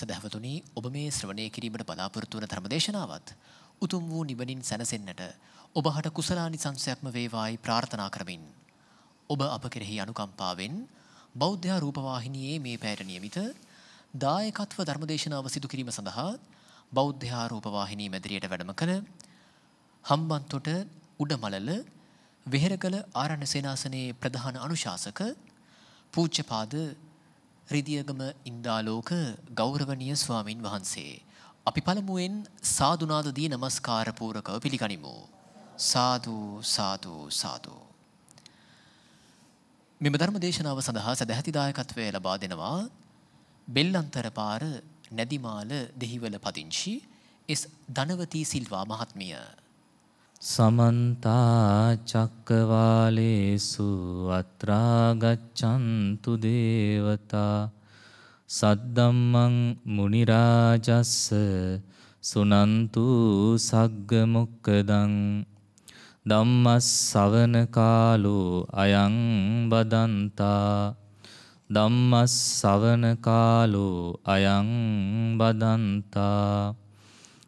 සදහවතුනි ඔබ මේ ශ්‍රවණය කිරීමට බලාපොරොත්තු වන ධර්මදේශනාවත් උතුම් වූ නිවනින් සැනසෙන්නට ඔබ හට කුසලානි සංසයක්ම වේවායි ප්‍රාර්ථනා කරමින්. ඔබ අප කෙරෙහි අනුකම්පාවෙන් බෞද්ධා රූපවාහිනයේ මේ පැයට නියමිත දායකත්ව ධර්මදේශනාව සිදු කිරීම සඳහා බෞද්ධා රූපවාහිනී මැදිරියට වැඩම කළ හම්බන්තොට උඩමලල වෙහෙරකළ ආරණ්‍ය සේනාසනයේ ප්‍රධාන අනුශාසක පූජ්‍යපාද රිදියගම ඉන්දාලෝක ගෞරවනීය ස්වාමින් වහන්සේ. අපි පළමුුවෙන් සාධනාදදී නමස්කාරපූරකව පිළිගනිමු. සාධූ සාධූ සාධූ. මෙම ධර්ම දේශනාව සඳහා සැදැහැතිදායකත්වය ලබා දෙනවා බෙල්ලන්තර පාර නැදිමාල දෙහිවල පදිංචි එස් ධනවතී සිල්වා මහත්මිය. සමන්තා චක්කවාලේසු අත්‍රා ගච්ඡන්තු දේවතා සද්දම්මං මුනි රාජස්ස සුනන්තු සග්ග මොක්කදං ධම්මස් ශවන කාලෝ අයං බදන්තා ධම්මස් ශවන කාලෝ අයං බදන්තා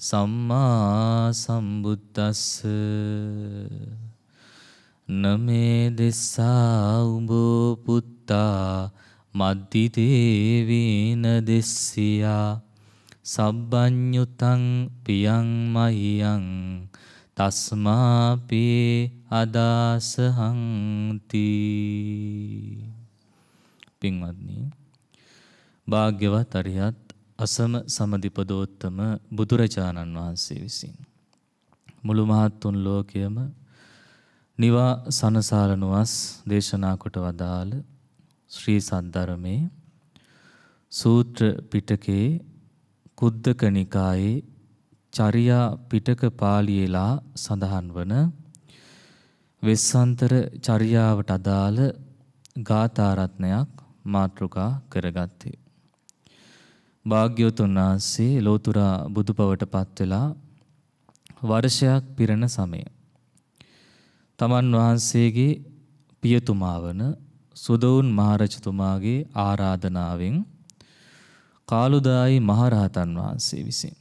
සම්මා සම්බුද්දස්ස නමේ දෙස්සා උඹෝ පුත්තා මද්දි දේවීන දෙස්සියා සබ්බඤ්ඤුතං පියං මහියං තස්මාපේ අදාසහංති පින්වත්නි භාග්‍යවත් අරිහත් අසම සමදිපදෝත්තම බුදුරජාණන් වහන්සේ විසින්. මුළු මහත්තුන් ලෝකයම නිවා සනසාලනුවස් දේශනා කොට වදාළ ශ්‍රී සද්ධර්මයේ සූත්‍ර පිටකේ කුද්දක නිකායේ චරියා පිටක පාලියලා සඳහන් වන වෙස්සන්තර චරියාවට අදාළ ගාථාරත්නයක් මාතෘකා කරගත්තේ. භාග්‍යවතුන් වහන්සේ ලෝතුරා බුදුපවට පත් වෙලා වර්ෂයක් පිරෙන සමය. තමන් වහන්සේගේ පියතුමා වන සුදවුන් මහරජතුමාගේ ආරාධනාවෙන් කාලුදායි මහරහතන් වහන්සේ විසින්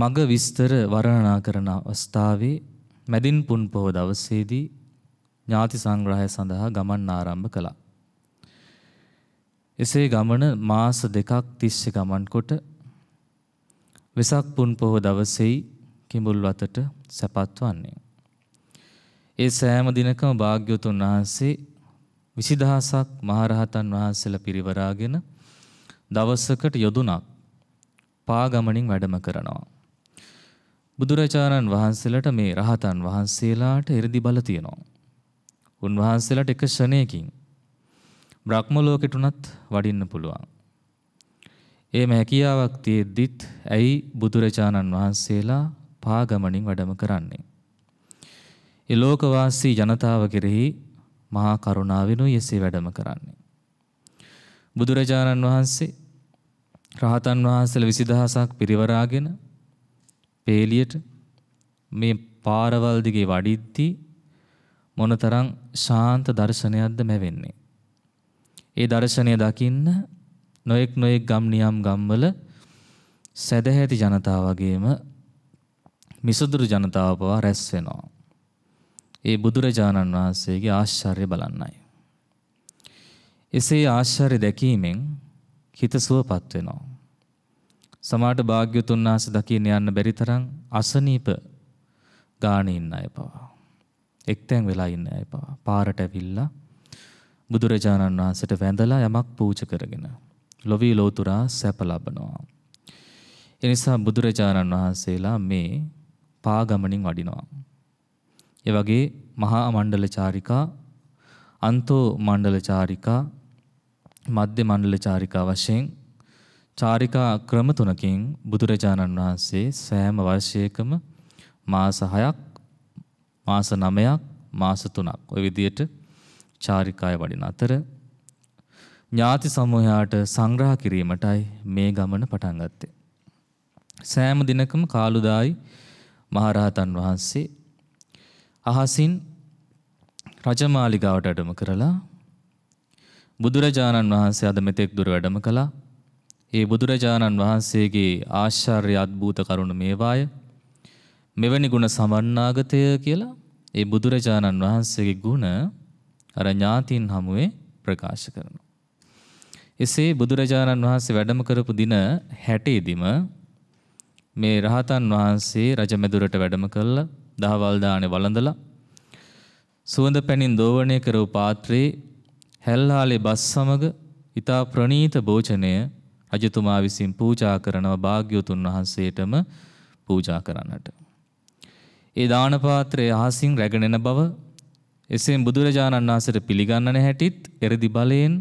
මග විස්තර වර්ණනා කරන අවස්ථාවේ මැදින් පුන් පොහොව දවසේදී ඥාති සංග්‍රහය සඳහා ගමන් ආරම්භ කළා. එසේ ගමන මාස දෙකක් තිස්සේ ගමන් කොට වෙසක් පුන් පොහොව දවසේ කිඹුල් වතට සැපත් වන්නේ. ඒ සෑම දිනකම භාග්‍යවතුන් වහන්සේ විසිදහසක් මහරහතන් වහන්සේලා පිරිවරාගෙන දවසකට යොදුනක් පාගමනින් වැඩම කරනවා. බුදුරජාණන් වහන්සේලාට මේ රහතන් වහන්සේලාට 이르දි බල තියෙනවා. උන්වහන්සේලාට එක ෂණයකින් බ්‍රහ්ම ලෝකෙට උනත් වඩින්න පුළුවන්. ඒ හැකියාවක් තියෙද්දිත් ඇයි බුදුරජාණන් වහන්සේලා පාගමනින් වැඩම කරන්නේ? ඒ ලෝකවාසී ජනතාව කෙරෙහි මහා කරුණාවෙනුයි එසේ වැඩම කරන්නේ. බුදුරජාණන් වහන්සේ රහතන් වහන්සේලා 20000ක් පිරිවරාගෙන පේලියට මේ පාරවල් දිගේ වඩිද්දී මොනතරම් ශාන්ත දර්ශනයක්ද මැවෙන්නේ ඒ දර්ශනය දකින්න නොයෙක් නොයෙක් ගම් නියම් ගම්වල සැදැහැති ජනතාව වගේම මිසුදුරු ජනතාව පවා රැස් වෙනවා. ඒ බුදුරජාණන් වහන්සේගේ ආශ්චර්ය බලන්නයි. එසේ ආශ්චර්ය දැකීමෙන් හිත සුවපත් වෙනවා. සමහරට භාග්‍යතුන් වහන්සේ දකින්න යන්න බැරි තරම් අසනීප ගාණේ ඉන්න අය පවා. එක්තැන් වෙලා ඉන්න අය පවා පාරට ඇවිල්ලා බුදුරජාණන් වහන්සේට වැඳලා යමක් පූජ කරගෙන ලොවි ලෝතුරා සැප ලබනවා. ඒ නිසා බුදුරජාණන් වහන්සේලා මේ පාගමනින් වඩිනවා. ඒ වගේ මහා මණ්ඩලචාරිකා අන්තෝ මණ්ඩලචාරිකා මධ්‍ය මණ්ඩලචාරිකා වශයෙන් චාරිකා ක්‍රම තුනකින් බුදුරජාණන් වහන්සේ සෑම වර්ෂයකම මාස 6ක් මාස 9ක් මාස 3ක් ඔය විදිහට චාරිකාය වඩින අතර ඥාති සමූහයාට සංග්‍රහ කිරීමටයි මේ ගමන පටන් ගත්තේ. සෑම දිනකම කාලුදායි මහරහතන් වහන්සේ අහසින් රජමාලිගාවට වැඩම කරලා බුදුරජාණන් වහන්සේ අද මෙතෙක් දුර වැඩම කළා. ඒ බුදුරජාණන් වහන්සේගේ ආශ්චර්ය අද්භූත කරුණ මේවාය. මෙවැනි ගුණ සමන්නාගතය කියලා ඒ බුදුරජාණන් වහන්සේගේ ගුණ අර ඥාතීන් හමුවේ ප්‍රකාශ කරනවා. එසේ බුදුරජාණන් වහන්සේ වැඩම කරපු දින 60 මේ රහතන් වහන්සේ රජමෙදුරට වැඩම කළා දහවල් දානේ වළඳලා සුවඳ පැනින් දෝවණය කරව පාත්‍රේ හැල්හාලේ බස් සමග ඊතා ප්‍රණීත භෝජනය රජතුමා විසින් පූජා කරනව භාග්‍යවතුන් වහන්සේටම පූජා කරන්නට. ඒ දාන පාත්‍රය අහසින් රැගෙන බව එසේම බුදුරජාණන් වහන්සේට පිළිගන්නන හැටිත් එරදි බලයෙන්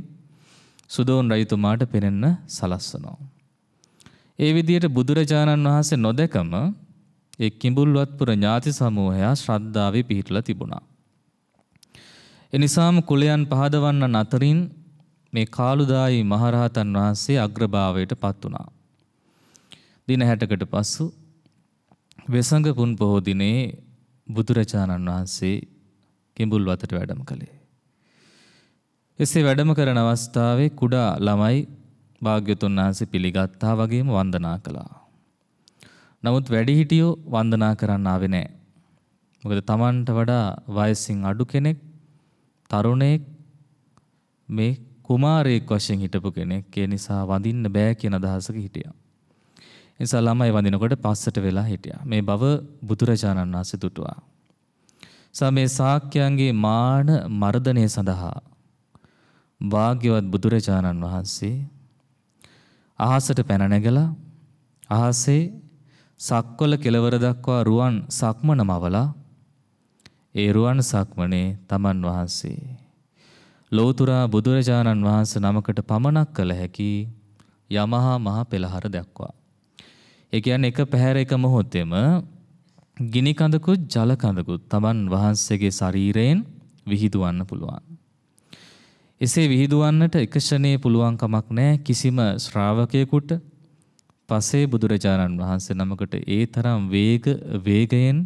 සුදෝන් රජතුමාට පෙනෙන්න සලස්වනවා. ඒ විදිහට බුදුරජාණන් වහන්සේ නොදකම ඒ කිඹුල්වත්පුර ඥාති සමූහයා ශ්‍රද්ධාවේ පිහිටලා තිබුණා. එනිසාම කුලයන් පහදවන්න අතරින් මේ කාළුදායි මහරහතන් වහන්සේ අග්‍රභාවයට පත් වුණා. දින 60කට පසු වෙසඟ පුන් පොහෝ දිනේ බුදුරජාණන් වහන්සේ කිඹුල් වතට වැඩම කළේ. එසේ වැඩම කරන අවස්ථාවේ කුඩා ළමයි භාග්‍යතුන් වහන්සේ පිළිගත්තා වගේම වන්දනා කළා. නමුත් වැඩිහිටියෝ වන්දනා කරන්න ආවේ නැහැ. මොකද Tamanට වඩා වයසින් අඩු කෙනෙක් තරුණයෙක් මේ කුමාරයෙක් වශයෙන් හිටපු කෙනෙක් ඒ නිසා වඳින්න බෑ කියන අදහසක හිටියා. ඒ නිසා ළමයි වඳිනකොට පස්සට වෙලා හිටියා. මේ බව බුදුරජාණන් වහන්සේ දුටුවා. සමේ සාක්‍යයන්ගේ මාන මර්ධනය සඳහා භාග්‍යවත් බුදුරජාණන් වහන්සේ අහසට පැනනැගලා අහසේ සක්වල කෙලවර දක්වා රුවන් සක්මන මවලා ඒ රුවන් සක්මනේ තමන් වහන්සේ ලෝතුරා බුදුරජාණන් වහන්සේ නමකට පමණක් කළ හැකි යමහා මහ පෙළහර දක්වා. ඒ කියන්නේ එක පැහැර එක මොහොතේම ගිනි කඳකුත් ජල කඳකුත් Taman වහන්සේගේ ශරීරයෙන් විහිදුවන්න පුළුවන්. එසේ විහිදුවන්නට එක ෂණේ පුළුවන් කමක් නැහැ කිසිම ශ්‍රාවකයෙකුට. පසේ බුදුරජාණන් වහන්සේ නමකට ඒ තරම් වේග වේගයෙන්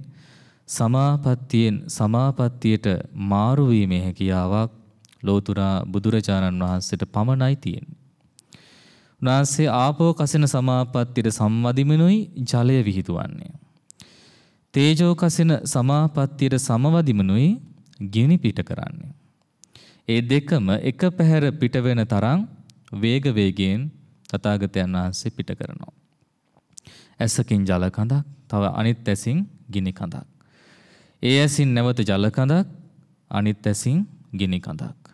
සමාපත්තියෙන් සමාපත්තියට මාරු වීමේ හැකියාවක් ලෝතුරා බුදුරජාණන් වහන්සේට පමණයි තියෙන්නේ. උන්වහන්සේ ආපෝ කසින සමාපත්තියට සම්වදිමිනුයි ජලය විහිදුවන්නේ. තේජෝ කසින සමාපත්තියට සමවදිමනුයි ගිනි පිට කරන්නේ. ඒ දෙකම එක පැහැර පිට වෙන තරම් වේග වේගයෙන් තථාගතයන් වහන්සේ පිට කරනවා. ඇසකින් ජල කඳක්, තව අනිත් ඇසින් ගිනි කඳක්. ඒ ඇසින් නැවත ජල කඳක්, අනිත් ඇසින් ගිනි කඳක්.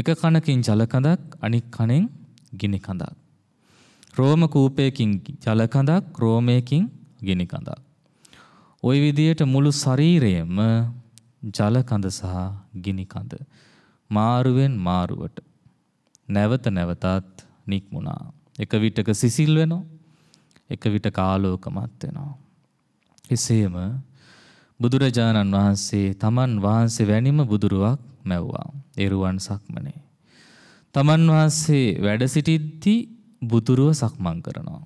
එක කනකින් ජල කඳක්, අනිත් කනෙන් ගිනි කඳක්. රෝම කූපයකින් ජල කඳක්, රෝමයකින් ගිනි කඳක්. ওই විදියට මුළු ශරීරයම ජල කඳ සහ ගිනි කඳ මාරුවෙන් මාරුවට නැවත නැවතත් නික්මුණා. එක විටක සිසිල් වෙනවා. එක විට කාලෝකමත් වෙනවා. එසේම බුදුරජාණන් වහන්සේ තමන් වහන්සේ වැනිම බුදුරුවක් මැව්වා. එරුවන් සක්මනේ. තමන් වහන්සේ වැඩ සිටිද්දි බුදුරුව සක්මන් කරනවා.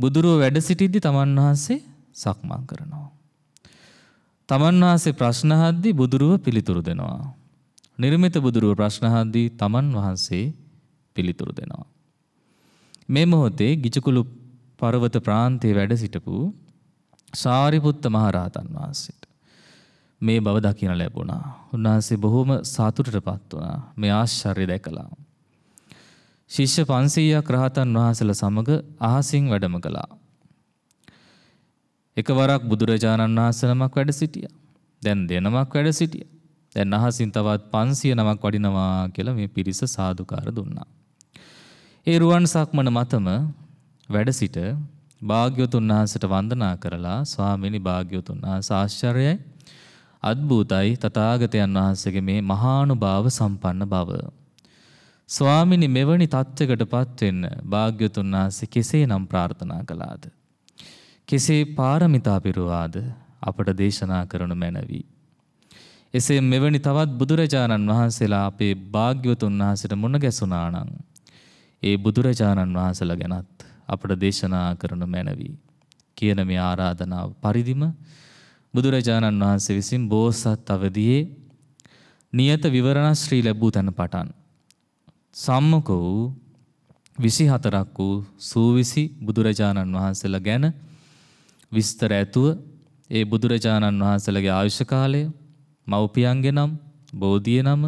බුදුරුව වැඩ සිටිද්දි තමන් වහන්සේ සක්මා කරනවා. තමන් වහන්සේ ප්‍රශ්නහද්දී බුදුරුව පිළිතුරු දෙනවා. නිර්මිත බුදුරුව ප්‍රශ්නහද්දී තමන් වහන්සේ පිළිතුරු දෙනවා. මේ මොහොතේ ගිජකුළු පර්වත ප්‍රාන්තයේ වැඩ සිටපු සාරිපුත්ත මහරහතන් වහන්සේට මේ බව දකින ලැබුණා. උන්වහන්සේ බොහොම සතුටටපත් වුණා. මේ ආශ්චර්ය දැකලා. ශිෂ්‍ය 500ක් රහතන් වහන්සේලා සමග අහසින් වැඩම කළා. එකවරක් බුදුරජාණන් වහන්සේ නමක් වැඩ සිටියා. දැන් දෙනමක් වැඩ සිටියා. දැන් අහසින් තවත් 500 නමක් වඩිනවා කියලා මේ පිරිස සාදුකාර දුන්නා. ඒ රුවන් සක්මන මතම වැඩ සිට භාග්‍යවතුන් වහන්සේට වන්දනා කරලා ස්වාමීනි භාග්‍යවතුන් වහන්සේ ආශ්චර්යයි අද්භූතයි තථාගතයන් වහන්සේගේ මේ මහානුභාව සම්පන්න බව. ස්වාමිනි මෙවැනි තත්ත්වයකටපත් වෙන්න භාග්‍යවතුන් වහන්සේ කෙසේනම් ප්‍රාර්ථනා කළාද? කෙසේ පාරමිතා පිරුවාද අපට දේශනා කරනු මැනවී. එසේ මෙවැනි තවත් බුදුරජාණන් වහන්සේලා අපේ භාග්‍යවතුන් වහන්සට මුණ ගැසුනානං. ඒ බුදුරජාණන් වහන්සල ගැනත් අපට දේශනා කරනු මැනවී. කියන මේ ආරාධනාව පරිදිම බුදුරජාණන් වහන්සේ විසින් බෝසත් අවදයේ නියත විවරණ ශ්‍රී ලැබූ තැන පටන්. සම්මක වූ විසි හතරක් වූ සූවිසි බුදුරජාණන් වහන්සේලා ගැන විස්තර ඇතුව ඒ බුදුරජාණන් වහන්සේලගේ ආයුෂ කාලය මව්පියන්ගේ නම් බෝධිය නම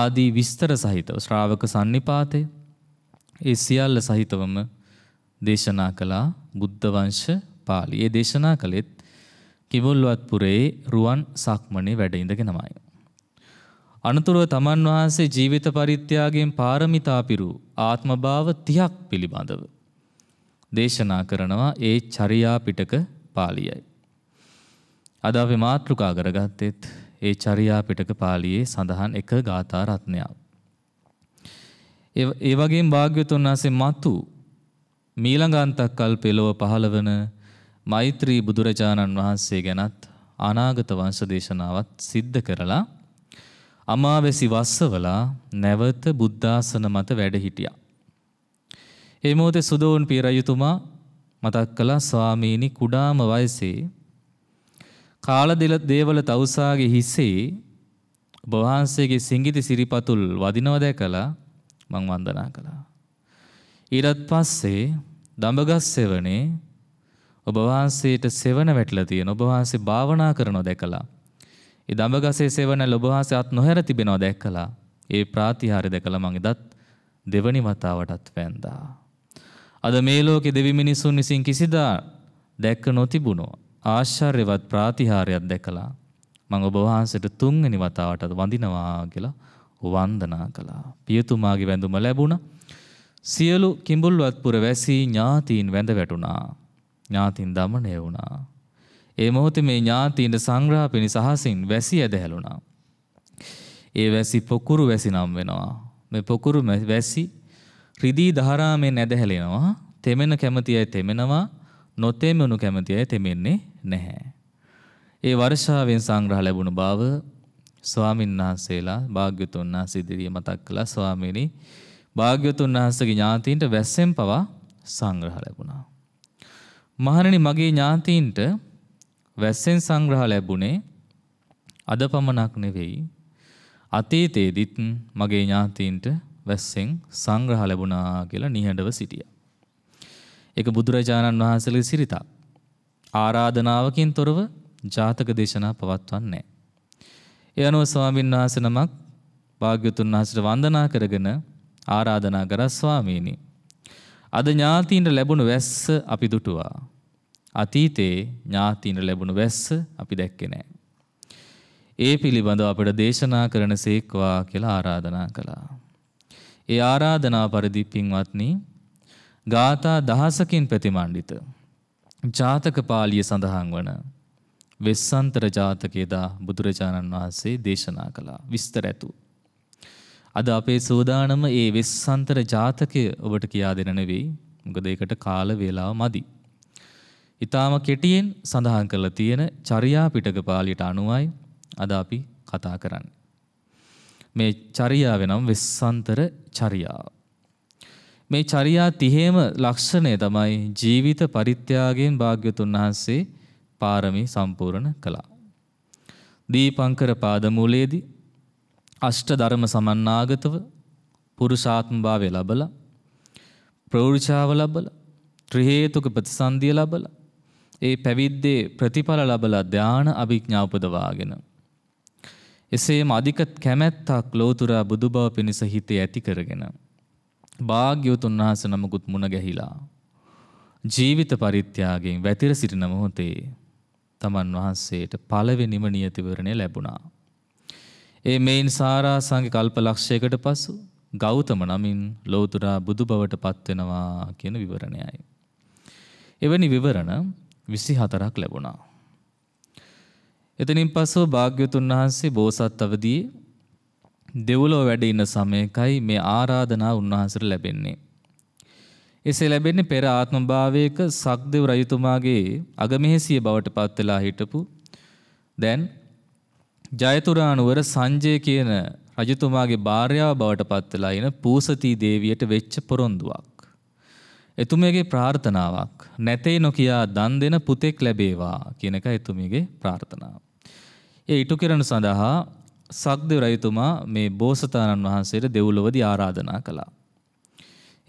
ආදී විස්තර සහිතව ශ්‍රාවක සන්නිපාතය ඒ සියල්ල සහිතවම දේශනා කළා බුද්ධ වංශ පාළි. ඒ දේශනා කළෙත් කිවුල්වත්පුරේ රුවන් සක්මනේ වැඩ ඉඳගෙනමයි. අනතුරුව තමන් වහන්සේ ජීවිත පරිත්‍යාගයෙන් පාරමිතා පිරු ආත්මභාව 30ක් පිළිබඳව දේශනා කරනවා ඒ චරියා පිටක පාලියයි. අද අපි මාතෘකා කරගත්තෙත් ඒ චරියා පිටක පාලියේ සඳහන් එක ගාථා රත්නයක්. ඒ වගේම භාග්‍යවතුන් වහන්සේ මතු මීළඟාන්තක් කල් පෙළව පහළවන මෛත්‍රී බුදුරජාණන් වහන්සේ ගැනත් අනාගත වංශ දේශනාවත් සිද්ධ කරලා අමාවැසි වස්සවලා නැවත බුද්ධාසන මත වැඩ හිටියා. ඒ මොහොතේ සුදෝන් පිය රජතුමා මතක් කළා ස්වාමීනි කුඩාම වයසේ කාලදෙල දේවල තවුසාගේ හිසේ ඔබ වහන්සේගේ සිඟිති සිරිපතුල් වදිනව දැකලා මං වන්දනා කළා. ඊටත් පස්සේ දඹගස් සෙවණේ ඔබ වහන්සේට සෙවණ වැටලා තියෙන ඔබ වහන්සේ භාවනා කරනව දැකලා ඒ දඹගසේ සෙවණ ඔබ වහන්සේ අත් නොහැර තිබෙනව දැකලා ඒ ප්‍රාතිහාර්ය දැකලා මං එදත් දෙවනි වතාවටත් වැඳා අද මේ ලෝකෙ දෙවි මිනිසුන් විසින් කිසිදා දැක්ක නොතිබුණු ආශ්චර්යවත් ප්‍රාතිහාරයක් දැකලා මම ඔබ වහන්සේට තුන්වෙනි වතාවටත් වඳිනවා කියලා වන්දනා කළා. පියතුමාගේ වැඳුම ලැබුණා. සියලු කිඹුල්වත්පුර වැසී ඥාතීන් වැඳ වැටුණා. ඥාතීන් দমনය වුණා. ඒ මොහොතේ මේ ඥාතීන්ට සංග්‍රහ පිණිස අහසින් වැසි ඇදහැළුණා. ඒ වැසි පොකුරු වැසි නම් වෙනවා. මේ පොකුරු වැසි රිදී ධාරාමේ නැදහැලෙනවා තෙමෙන කැමති අය තෙමෙනවා නොතෙමෙනු කැමති අය තෙමෙන්නේ නැහැ. ඒ වර්ෂාවෙන් සංග්‍රහ ලැබුණු බව ස්වාමීන් වහන්සේලා භාග්‍යතුන් වහන්සේ ඉදිරියේ මතක් කළා ස්වාමීනි භාග්‍යතුන් වහන්සේගේ ඥාතීන්ට වැස්සෙන් පවා සංග්‍රහ ලැබුණා. මහණෙනි මගේ ඥාතීන්ට වැස්සෙන් සංග්‍රහ ලැබුණේ අද පමණක් නෙවෙයි අතීතයේදීත් මගේ ඥාතීන්ට වැස්සෙන් සංග්‍රහ ලැබුණා කියලා නිහඬව සිටියා. ඒක බුදුරජාණන් වහන්සේගේ සිරිතක්. ආරාධනාවකින් තොරව ජාතක දේශනා පවත්වන්නේ. ඒ අනුව ස්වාමීන් වහන්සේ නමක් භාග්‍යතුන් වහන්සේට වන්දනා කරගෙන ආරාධනා කරා ස්වාමීනි. අද ඥාතීන්ට ලැබුණු වැස්ස අපි දුටුවා. අතීතේ ඥාතීන්ට ලැබුණු වැස්ස අපි දැක්කේ නැහැ. ඒ පිළිබඳව අපට දේශනා කරන සේක්වා කියලා ආරාධනා කළා. ඒ ආරාධනා පරිදි පින්වත්නි ගාථා දහසකින් ප්‍රතිමණ්ඩිත ජාතක පාළිය සඳහන් වන වෙස්සන්තර ජාතකයේදා බුදුරජාණන් වහන්සේ දේශනා කළා විස්තර ඇතු. අද අපේ සෝදානම ඒ වෙස්සන්තර ජාතකය ඔබට කියා දෙන නෙවෙයි. මොකද ඒකට කාල වේලාව මදි. ඊටාම කෙටියෙන් සඳහන් කරලා තියෙන චර්යා පිටක පාළියට අනුවයි අද අපි කතා කරන්නේ. මේ චරියාව නම් වෙස්සන්තර චරියාව. මේ චරියා තිහේම ලක්ෂණය තමයි ජීවිත පරිත්‍යාගයෙන් භාග්‍යතුන් වහන්සේ පාරමී සම්පූර්ණ කළා. දීපංකර පාදමූලයේදී අෂ්ට ධර්ම සමන්නාගතව පුරුෂාත්ම භාවය ලබලා ප්‍රවෘචාව ලබලා ත්‍රි හේතුක ප්‍රතිසන්දිය ලබලා ඒ පැවිද්දේ ප්‍රතිඵල ලබලා ධාන අභිඥා උපදවාගෙන එසේම අධික කැමැත්තක් ලෝතුරා බුදු බව පිණිස හිතේ ඇති කරගෙන. භාග්‍යවතුන් වහන්සේ නමකුත් මුණ ගැහිලා. ජීවිත පරිත්‍යාගයෙන් වැතිර සිටින මොහොතේ තමන් වහන්සේට පළවෙනිම නියතිවරණය ලැබුණා. ඒ මෙයින් සාරාසංග කල්ප ලක්ෂයකට පසු ගෞතම නමින් ලෝතුරා බුදු බවට පත්වෙනවා කියන විවරණයයි. එවැනි විවරණ විසි හතරක් ලැබුණා. එතනින් පස්සෝ භාග්‍යතුන් වහන්සේ බෝසත් අවදී දෙව්ලෝ වැඩ ඉන්න සමයකයි මේ ආරාධනා උන්වහන්සේට ලැබෙන්නේ. එසේ ලැබෙන්නේ පෙර ආත්මභාවයක සක්දෙව් රජතුමාගේ අගමෙහෙසිය බවට පත් වෙලා හිටපු දැන් ජයතුරානුවර සංජය කියන රජතුමාගේ භාර්යාව බවට පත් වෙලා ඉන පූසති දේවියට වෙච්ච පොරොන්දුවක්. එතුමියගේ ප්‍රාර්ථනාවක් නැතේ නොකියා දන් දෙන පුතෙක් ලැබේවා කියන එක එතුමියගේ ප්‍රාර්ථනාව. ඒ ඉටු කරන සඳහා සක්දෙව රජතුමා මේ බෝසතාණන් වහන්සේට දෙව්ලොවදී ආරාධනා කළා.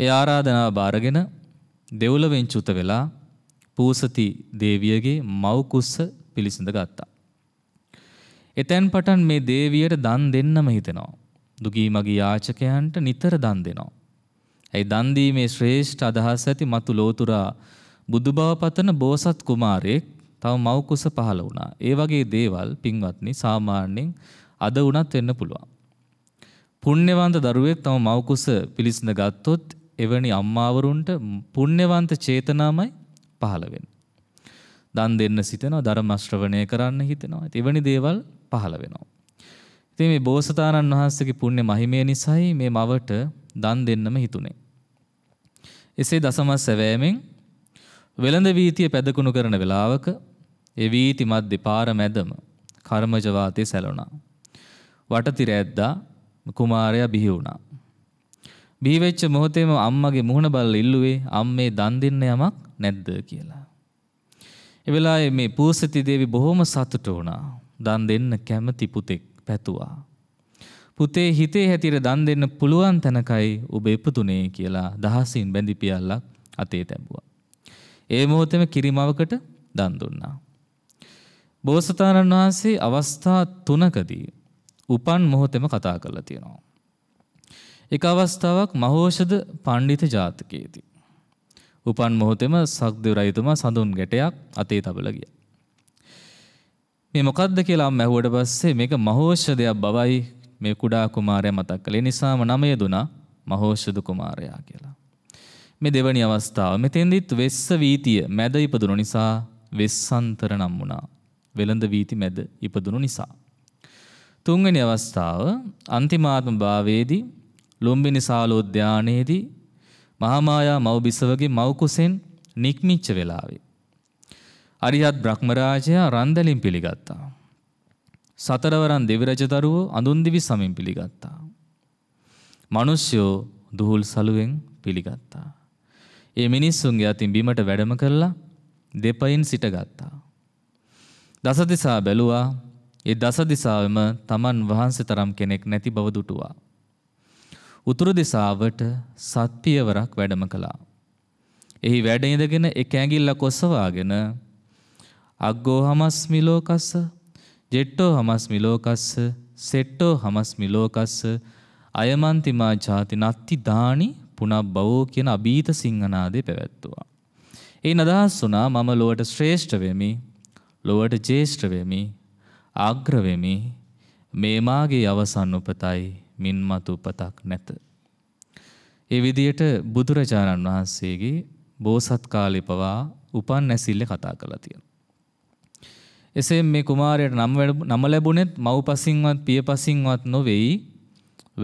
ඒ ආරාධනාව බාරගෙන දෙව්ලොවෙන් චුත වෙලා පූසති දේවියගේ මව් කුස්ස පිළිසිඳ ගත්තා. එතෙන් පටන් මේ දේවියට දන් දෙන්නම හිතෙනවා. දුගී මගේ යාචකයන්ට නිතර දන් දෙනවා. ඇයි දන් දීමේ ශ්‍රේෂ්ඨ අදහස ඇති මතු ලෝතුරා බුදුබව පතන බෝසත් කුමාරයෙක් තව මව් කුස පහළ වුණා. ඒ වගේ දේවල් පින්වත්නි සාමාන්‍යයෙන් අද වුණත් වෙන්න පුළුවන්. පුණ්‍යවන්ත දරුවෙක් තම මව් කුස පිළිසිඳ ගත්තොත් එවැනි අම්මාවරුන්ට පුණ්‍යවන්ත චේතනාවයි පහළ වෙන්නේ. දන් දෙන්න සිතනවා, ධර්ම ශ්‍රවණය කරන්න හිතෙනවා. එවැනි දේවල් පහළ වෙනවා. ඉතින් මේ බෝසතාණන් වහන්සේගේ පුණ්‍ය මහිමය නිසායි මේ මවට දන් දෙන්නම හිතුනේ. එසේ දසමස් සැවෑමෙන් වෙළඳ වීතිය පැදකුණු කරන වෙලාවක ඒ වීතිමත් දෙපාර මැදම කර්මජ වාතේ සැලුණා. වටතිර ඇද්දා කුමාරයා බිහි වුණා. බිහි වෙච්ච මොහොතේම අම්මගේ මුහුණ බලලා ඉල්ලුවේ අම්මේ දන් දෙන්න යමක් නැද්ද කියලා. ඒ වෙලාවේ මේ පූසිතී දේවි බොහොම සතුටු වුණා. දන් දෙන්න කැමති පුතෙක් පැතුවා. පුතේ හිතේ හැටියට දන් දෙන්න පුළුවන් තැනකයි ඔබ ඉපදුනේ කියලා දහසින් බැඳි පියල්ලක් අතේ තැබුවා. ඒ මොහොතේම කිරිමවකට දන් දුන්නා. බෝසතාණන් වහන්සේ අවස්ථා තුනකදී උපන් මොහොතෙම කතා කරලා තියෙනවා. එක අවස්ථාවක් මහෝෂධ පණ්ඩිත ජාතකයේදී. උපන් මොහොතෙම සක්දෙව් රජතුමා සඳුන් ගැටයක් අතේ තබලා ගියා. මේ මොකද්ද කියලා අම්ම ඇහුවට පස්සේ මේක මහෝෂධයක් බවයි මේ කුඩා කුමාරයා මතක් කළේ. නිසාම නමය දුනා මහෝෂධ කුමාරයා කියලා. මේ දෙවැනි අවස්ථාව මෙතෙන්දිත් වෙස්ස වීතිය මැද ඉපදුණු නිසා වෙස්සන්තර නම් වුණා. වෙළඳ වීති මැද ඉපදුණු නිසා. තුන්වැනි අවස්ථාව අන්තිමාත්ම භාවයේදී ලුම්බිනි සාලෝද්‍යානයේදී මහාමායා මව්බිසවගේ මව්කුසෙන් නික්මිච්ච වෙලාවේ. අරිහත් බ්‍රහ්මරාජයා රන්දලින් පිළිගත්තා. සතරවරන් දෙවිරජදරුවෝ අඳුන්දිවි සමින් පිළිගත්තා. මනුෂ්‍යෝ දුහුල් සලුවෙන් පිළිගත්තා. ඒ මිනිස්සුන්ගේ අතින් බිමට වැඩම කරලා දෙපයින් සිටගත්තා. දසදිසා බැලුවා ඒ දසදිසාවම තමන් වහන්සේ තරම් කෙනෙක් නැති බව දුටුවා. උතුරු දිසාවට සත්පියවරක් වැඩම කළා. එහි වැඩ ඉඳගෙන එක ඇඟිල්ලක් ඔසවාගෙන අග්ගෝ හමස් මිලෝකස්ස, ජෙට්ටෝ හමස් මිලෝකස්ස, සෙට්ටෝ හමස් මිලෝකස්ස, අයමන්තිමා ජාති නත්ති දානි පුනබ්බවෝ කියන අභීත සිංහනාදේ පැවැත්තුවා. ඒ නදහස් වුණා මම ලොවට ශ්‍රේෂ්ඨ වෙමි ලොවට ජේෂ්ඨ වෙමි, ආග්‍ර වෙමි. මේ මාගේ අවසන් උපතයි මින් මතු උපතක් නැත. ඒ විදියට බුදුරජාණන් වහන්සේගේ බෝසත් කාලේ පවා උපන් ඇසිල්ල කතා කරලා තියෙනවා. එසේ මේ කුමාරයට නම ලැබුණෙත් මව්පසින්වත් පියපසින්වත් නොවේයි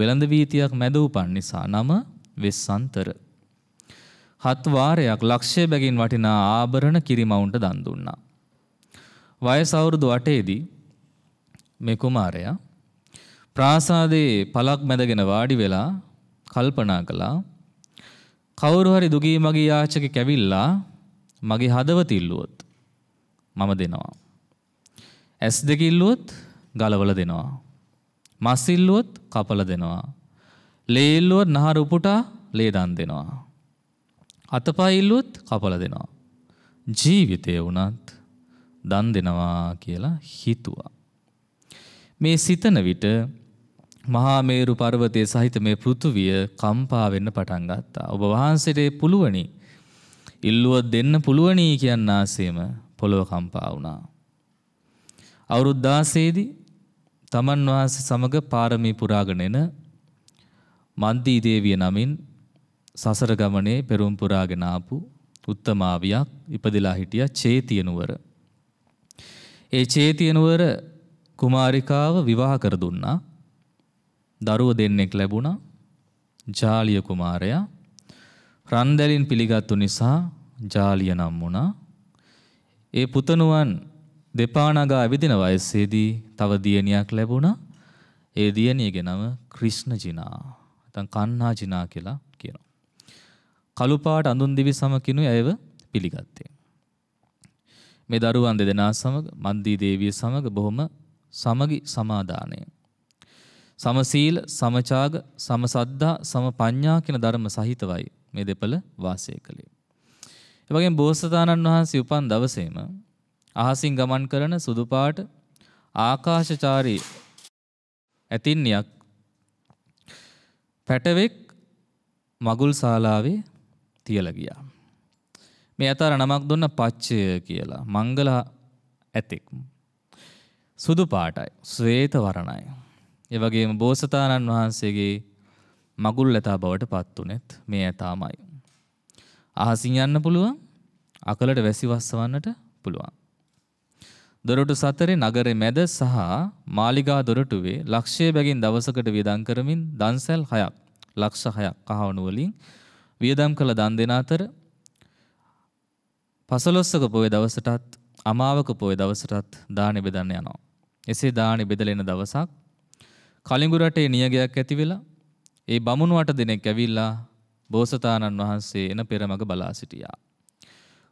වෙළඳ වීතියක් මැද උපන් නිසා නම වෙස්සන්තර. හත් වාරයක් ලක්ෂය බැගින් වටිනා ආභරණ කිරිමවුන්ට දන් දුන්නා. වයස අවුරුදු 8ේදී මේ කුමාරයා ප්‍රාසාදයේ පලක් මැදගෙන වාඩි වෙලා කල්පනා කළා කවුරු හරි දුගී මගේ යාචකෙක් ඇවිල්ලා මගේ හදවත ඉල්ලුවොත් මම දෙනවා. ඇස් දෙක ඉල්ලුවොත් ගලවල දෙනවා. මස් ඉල්ලුවොත් කපල දෙනවා. ලේ ඉල්ලුවොත් නහර උපුටා ලේ දන් දෙනවා. අතපය ඉල්ලුවොත් කපල දෙනවා. ජීවිතය වුණත් දන් දෙනවා කියලා හිතුවා. මේ සිතන විට මහා මේරු පර්වතයේ සහිත මේ පෘථුවිය කම්පා වෙන්න පටන් ගත්තා. ඔබ වහන්සේට පුළුවනි. ඉල්ලුව දෙන්න පුළුවනි කියන ආසෙම පොළොව කම්පා වුණා. අවුරුදු 16 තමන් වහන්සේ සමග පාරමී පුරාගෙන එන මන්දී දේවිය නමින් සසර ගමනේ පෙරම් පුරාගෙන ආපු උත්තමාවියක් ඉපදලා හිටියා චේතිය නුවර. ඒ චේතියනුවර කුමාරිකාව විවාහ කර දුන්නා. දරුව දෙන්නෙක් ලැබුණා. ජාලිය කුමාරයා රන්දැලින් පිළිගත්තු නිසා ජාලිය නම් වුණා. ඒ පුතණුවන් දෙපා නගා ඇවිදින වයසේදී තව දියණියක් ලැබුණා. ඒ දියණියගේ නම ක්‍රිෂ්ණජිනා. නැත්නම් කන්නාජිනා කියලා කියනවා. කළු පාට අඳුන් දිවි සම කිනුයි ඇයව පිළිගත්තේ. මේ දරුවන් දෙදෙනා සමග මන්දී දේවිය සමග බොහොම සමගි සමාදානය. සමසීල, සමචාග, සමසද්දා, සමපඤ්ඤා කියන ධර්ම සහිතවයි මේ දෙපළ වාසය කළේ. ඒ වගේම බෝසතාණන් වහන්සේ උපන් දවසේම අහසින් ගමන් කරන සුදු පාට ආකාශචාරී ඇතින්නියක් පැටවෙක් මගුල් ශාලාවේ තියලා ගියා. මේ අතර නමක් දුන්න පච්චය කියලා. මංගල ඇතෙක්. සුදු පාටයි. ස්වේත වරණයි. ඒ වගේම බෝසතාණන් වහන්සේගේ මගුල් ලතා බවට පත් උනේත් මේ ඇතාමයි. අහසින් යන්න පුළුවන්. අකලට වැසි වස්සවන්නට පුළුවන්. දොරටු සතරේ නගරේ මැද සහ මාලිගා දොරටුවේ ලක්ෂය බැගින් දවසකට වියදම් කරමින් දන්සැල් 6ක් ලක්ෂ 6ක් කහවණු වලින් වියදම් කළ දන් දෙන අතර පසලොස්සක පොය දවසටත් අමාවක පොය දවසටත් දානෙ බෙදන්න යනවා. එසේ දානෙ බෙදලෙන දවසක් කලින්ගු රටේ නියගයක් ඇති වෙලා ඒ බමුණු අට දෙනෙක් ඇවිල්ලා බෝසතාණන් වහන්සේ එන පෙරමග බලා සිටියා.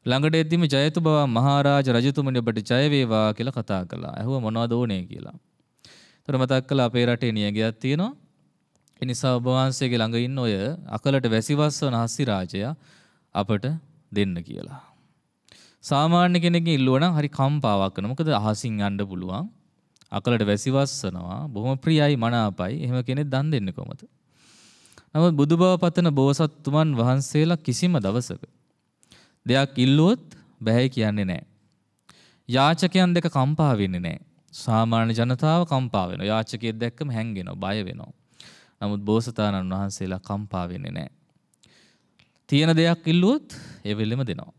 ළඟට එද්දිම ජයතු බව මහරජ රජතුමනි ඔබට ජය වේවා කියලා කතා කළා. ඇහුව මොනවද ඕනේ කියලා. ඒතර මතක් කළා අපේ රටේ නියගයක් තියෙනවා. ඒ නිසා ඔබ වහන්සේගේ ළඟ ඉන්න ඔය අකලට වැසිවස්වන හස්ති රාජයා අපට දෙන්න කියලා. සාමාන්‍ය කෙනෙක්ගෙන් ඉල්ලුවනම් හරි කම්පාවක් කරනවා. මොකද අහසින් යන්න පුළුවන්. අකලට වැසිවස්සනවා. බොහොම ප්‍රියයි මනාපයි. එහෙම කෙනෙක් දන් දෙන්නේ කොහමද? නමුත් බුදුබව පතන බෝසත්තුමන් වහන්සේලා කිසිම දවසක දෙයක් ඉල්ලුවොත් බෑ කියන්නේ නැහැ. යාචකයන් දෙක කම්පා වෙන්නේ නැහැ. සාමාන්‍ය ජනතාව කම්පා වෙනවා. යාචකයෙක් දැක්කම හැංගෙනවා, බය වෙනවා. නමුත් බෝසතාණන් වහන්සේලා කම්පා වෙන්නේ නැහැ. තියෙන දෙයක් ඉල්ලුවොත් ඒ වෙලෙම දෙනවා.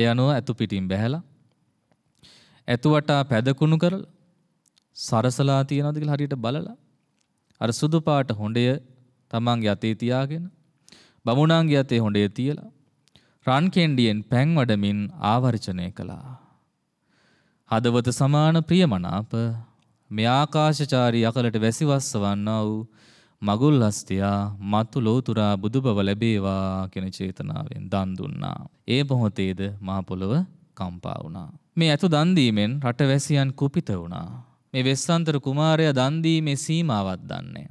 ඒ අනුව ඇතු පිටින් බැහැලා ඇතුවටා පැදකුණු කරලා සරසලා තියනවද කියලා හරියට බලලා අර සුදු පාට හොඬය තමන්ගේ අතේ තියාගෙන බමුණාන්ගේ අතේ හොඬය තියලා රන් කෙන්ඩියෙන් පැන් වඩමින් ආවර්ජනය කළා. හදවත සමාන ප්‍රියමනාප මේ ආකාශචාරී අකලට වැසිවස්ස වන්නා වූ මගුල් හස්තියා මතු ලෝතුරා බුදුබව ලැබේවා කෙන චේතනාවෙන් දන් දුන්නා. ඒ බොහොතේද මහපොළොව කම්පා වුණා. මේ ඇතු දන්දීමෙන් රටවැසියන් කුපිත වුණා. මේ වෙස්සන්තර කුමාරය දන්දීමේ සීමාවත් දන්නේ.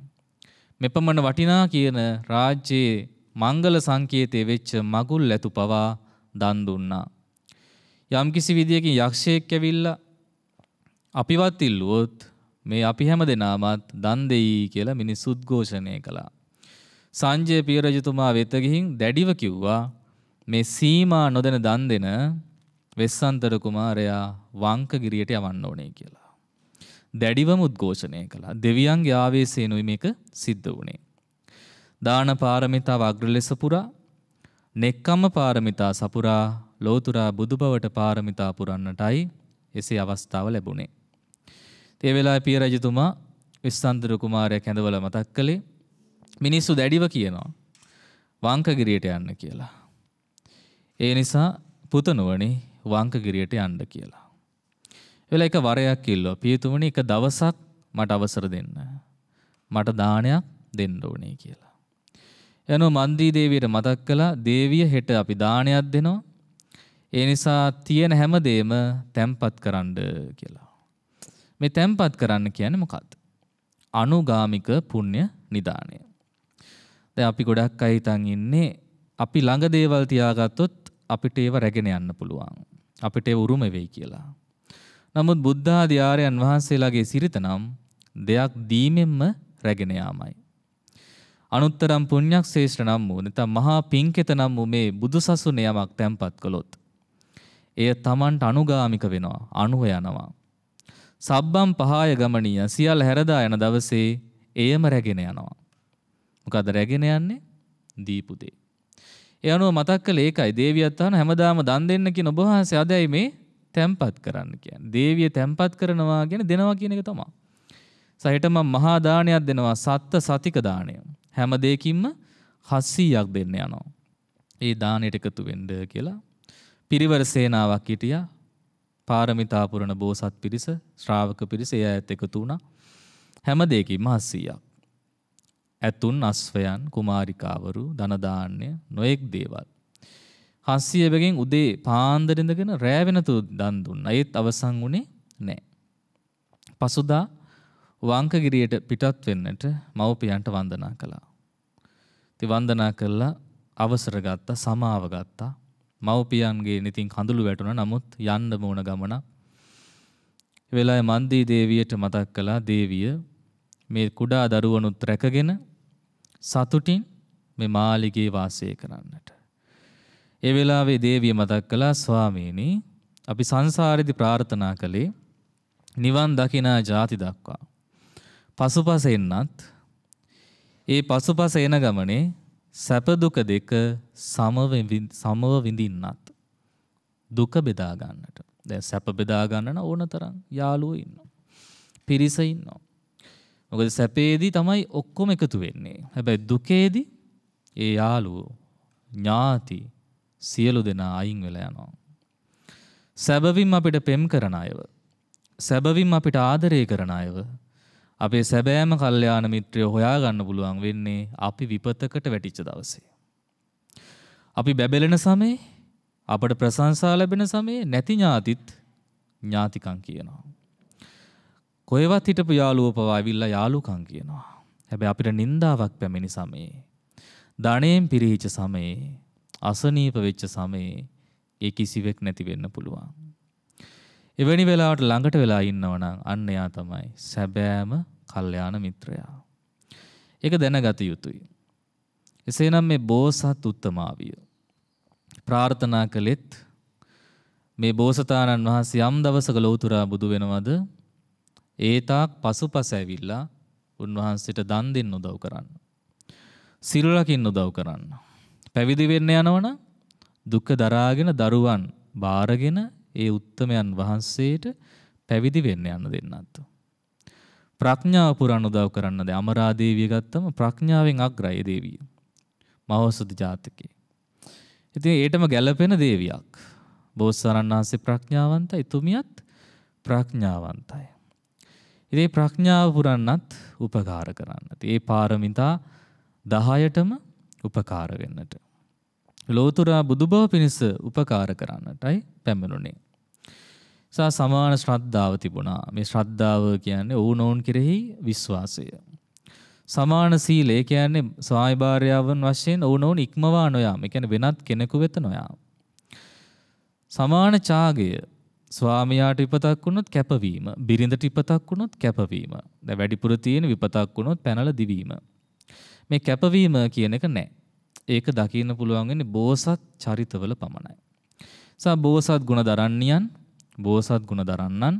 මෙපමණ වටිනා කියන රාජ්‍යයේ මංගල සංකේතය වෙච්ච මගුල් ඇතු පවා දන් දුන්නා. යම්කිසි විදියකින් යක්ෂයෙක් ඇවිල්ලා අපිවත් ඉල්ලුවොත් මේ අපි හැම දෙනාමත් දන් දෙයි කියලා මිනිස්සු උද්ඝෝෂණය කළා. සංජය පිය රජතුමා වෙත ගිහින් දැඩිව කිව්වා මේ සීමා නොදෙන දන් දෙන වෙස්සන්තර කුමාරයා වංකගිරියට යවන්න ඕනේ කියලා. දැඩිවම උද්ඝෝෂණය කළා. දෙවියන්ගේ ආවේශයෙන්ුයි මේක සිද්ධ වුණේ. දාන පාරමිතාව අග්‍ර ලෙස පුරා, නෙක්කම්ම පාරමිතා සපුරා, ලෝතුරා බුදුබවට පාරමිතා පුරන්නටයි එසේ අවස්ථාව ලැබුණේ. ඒ වෙලාවේ පිය රජතුමා විස්තන්තර කුමාරයා කැඳවල මතක් කළේ මිනිස්සු දැඩිව කියනවා වංකගිරියට යන්න කියලා. ඒ නිසා පුතනුවනේ වංකගිරියට යන්න කියලා. වෙලා එක වරයක් කිල්ලෝ පියතුමනි එක දවසක් මට අවසර දෙන්න. මට දානයක් දෙන්න ඕනේ කියලා. එනෝ මන්දී දේවියට මතක් කළා දේවිය හෙට අපි දානයක් දෙනවා. ඒ නිසා තියෙන හැම දෙම තැම්පත් කරන්න කියලා. මේ තැන්පත් කරන්න කියන්නේ මොකක්ද? අනුගාමික පුණ්‍ය නිදානය. දැන් අපි ගොඩක් අය හිතන් ඉන්නේ අපි ළඟ දේවල් තියාගත්තොත් අපිට ඒව රැගෙන යන්න පුළුවන්. අපිට ඒව උරුම වෙයි කියලා. නමුත් බුද්ධ ආදී ආර්යයන් වහන්සේලාගේ සිරිත නම් දෙයක් දීමෙන්ම රැගෙන යාමයි. අනුත්තරම් පුණ්‍යක් ශ්‍රේෂ්ඨ නම් වූ නැත්නම් මහා පිංකිත නම් වූ මේ බුදුසසුන යමක් තැන්පත් කළොත් එය Tamanට අනුගාමික වෙනවා, අනුව යනවා. සබ්බම් පහාය ගමනීය සියල් හැරදා යන දවසේ එයම රැගෙන යනවා. මොකද රැගෙන යන්නේ දීපුදේ. ඒ අනුව මතක් කළ ඒකයි දේවියත් අහන හැමදාම දන් දෙන්න කියන ඔබ වහන්සේ අදයි මේ තැම්පත් කරන්න කියන්නේ. දේවිය තැම්පත් කරනවා කියන දෙනවා කියන එක තමයි. සහිටම මහා දානයක් දෙනවා සත්ත සතික දාණය. හැම දෙයකින්ම 700ක් දෙන්න යනවා. ඒ දාණයට එකතු වෙන්න කියලා පිරිවර සේනාවක් හිටියා පාරමිතා පුරණ බෝසත් පිරිස ශ්‍රාවක පිරිස එය ඇත් එකතු වුණා. හැම දෙයකින්ම 800ක්. ඇතුන් අස්වයන් කුමාරිකාවරු ධනදාන්‍ය නොඑක් දේවල්. 700 බැගින් උදේ පාන්දර ඉඳගෙන රෑ වෙනතු දන් දුන්නා. ඒත් අවසන් වුණේ නැහැ. පසුදා වංකගිරියට පිටත් වෙන්නට මව්පියන්ට වන්දනා කළා. ඉතින් වන්දනා කළා අවසර ගත්තා සමාව ගත්තා මව්පියන්ගේ නිතින් කඳුළු වැටුණ නමුත් යන්න මෝන ගමන. වෙලා මන්දී දේවියට මතක් කලා දේවිය මේ කුඩා දරුවනුත් රැකගෙන සතුටින් මේ මාලිගේ වාසය කරන්නට. ඒ වෙලාවේ දේවිය මතක් කළා ස්වාමීනි අපි සංසාරෙදි ප්‍රාර්ථනා කළේ නිවන් දකිනා ಜಾති දක්වා. පසුපස එන්නත් ඒ පසුපස එන ගමනේ සැප දුක දෙක සමව විඳින්නත් දුක බෙදා ගන්නට. දැන් සැප බෙදා ගන්න ඕන තරම් යාළුවෝ ඉන්නවා. පිරිස ඉන්නවා. මොකද සැපේදී තමයි ඔක්කොම එකතු වෙන්නේ. හැබැයි දුකේදී ඒ යාළුවෝ ඥාති සියලු දෙනා අයින් වෙලා යනවා. සැබවින් අපිට පෙම් කරන අයව. සැබවින් අපිට ආදරය කරන අයව අපේ සැබෑම කල්යාණ මිත්‍රය හොයාගන්න පුළුවන් වෙන්නේ අපි විපතකට වැටිච්ච දවසේ. අපි බැබලෙන සමේ අපට ප්‍රශංසා ලැබෙන සමේ නැති ඥාතිත් ඥාතිකම් කියනවා. කොහෙවත් හිටපු යාළුවෝ පවා ඇවිල්ලා යාළුකම් කියනවා. හැබැයි අපිට නින්දාවක් පැමිණි සමේ ධනයෙන් පිරිහිච්ච සමේ අසනීප වෙච්ච සමේ ඒ කිසිවෙක් නැති වෙන්න පුළුවන්. එවැනි වෙලාවට ළඟට වෙලා ඉන්නවනම් අන්න එයා තමයි සැබෑම කල්යාණ මිත්‍රයා. ඒක දැනගත යුතුයි. එසේනම් මේ බෝසත් උත්තමාවිය ප්‍රාර්ථනා කළෙත් මේ බෝසතාණන් වහන්සේ යම් දවසක ලෞතුරා බුදු වෙනවද? ඒ තාක් පසුපස ඇවිල්ලා උන්වහන්සේට දන් දෙන්න උදව් කරන්න. සිල් රකින්න උදව් කරන්න. පැවිදි වෙන්න යනවනම් දුක දරාගෙන දරුවන් බාරගෙන ඒ උත්තමයන් වහන්සේට පැවිදි වෙන්න යන්න දෙන්නත්. ප්‍රඥාව පුරන්න උදව් කරන්නද අමරාදේවිය ගත්තම ප්‍රඥාවෙන් අග්‍රයි දේවිය. මහවසුදු ජාතකයේ. ඉතින් ඒටම ගැළපෙන දේවියක්. බෝසතාණන් වහන්සේ ප්‍රඥාවන්තයි, තුමියත් ප්‍රඥාවන්තයි. ඉතින් ප්‍රඥාව පුරන්නත් උපකාර කරන්නත්. ඒ පාරමිතා 10ටම උපකාර වෙන්නට. ලෝතුරා බුදුබව පිණිස උපකාර කරන්නටයි පැමිණුණේ. සා සමාන ශ්‍රද්ධාව තිබුණා. මේ ශ්‍රද්ධාව කියන්නේ ඕනෝන් කෙරෙහි විශ්වාසය. සමාන සීලය කියන්නේ ස්වාමි භාර්යාවන් වශයෙන් ඕනෝන් ඉක්මවා නොයාම. ඒ කියන්නේ වෙනත් කෙනෙකු වෙත නොයාම. සමාන ඡාගය ස්වාමියාට විපතක් වුණොත් කැපවීම, බිරිඳට විපතක් වුණොත් කැපවීම. දැන් වැඩිපුර තියෙන විපතක් වුණොත් පැනලා දිවීම. මේ කැපවීම කියන එක නැහැ. ඒක දකින්න පුළුවන් වෙන්නේ බෝසත් චරිතවල පමණයි. සා බෝසත් ගුණ දරන්නේයන් බෝසත් ගුණ දරන්නන්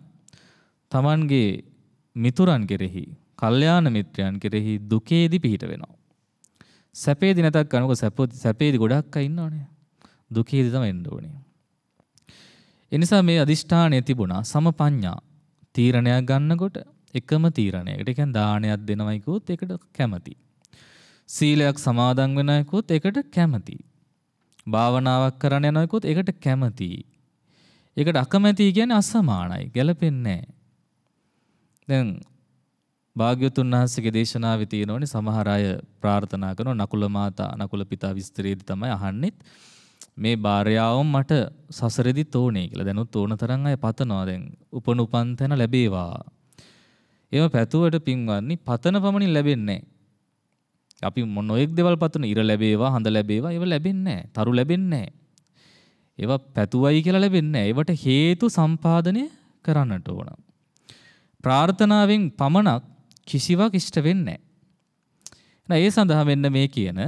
තමන්ගේ මිතුරන් කෙරෙහි, කල්යාණ මිත්‍රයන් කෙරෙහි දුකේදි පිහිට වෙනවා. සැපේදි නැතත් කනක සැපේදි ගොඩක් අය ඉන්නවනේ. දුකේදි තමයි ඉන්න ඕනේ. එනිසා මේ අදිෂ්ඨානය තිබුණා සමපඤ්ඤා තීරණයක් ගන්නකොට එකම තීරණයකට. ඒ කියන්නේ දානයක් දෙනවයි කිව්වොත් ඒකට කැමතියි. සීලයක් සමාදන් වෙන අයකුත් ඒකට කැමති. භාවනාවක් කරන්න යන අයකුත් ඒකට කැමති. ඒකට අකමැති කියන්නේ අසමානයි, ගැළපෙන්නේ දැන් භාග්‍යවතුන් වහන්සේගේ දේශනාවේ තියෙනෝනේ සමහර අය ප්‍රාර්ථනා කරන නකුල මාතා නකුල පිතා විස්තරයේදී තමයි අහන්නෙත් මේ භාර්යාවම මට සසරෙදි තෝනේ කියලා දැනුත් ඕන තරම් අය පතනවා දැන් උපනුපන්තන ලැබේවා. එම පැතුවට පින්වන්නේ පතන පමණින් ලැබෙන්නේ අපි මොනොයෙක් දෙවල් පතුන ඉර ලැබේවා හඳ ලැබේවා ඒව ලැබෙන්නේ තරු ලැබෙන්නේ ඒවා පැතුවයි කියලා ලැබෙන්නේ ඒවට හේතු සම්පාදනය කරන්නට ඕන. ප්‍රාර්ථනාවෙන් පමණක් කිසිවක් ඉෂ්ට වෙන්නේ නැහැ. ඒ සඳහා වෙන්න මේ කියන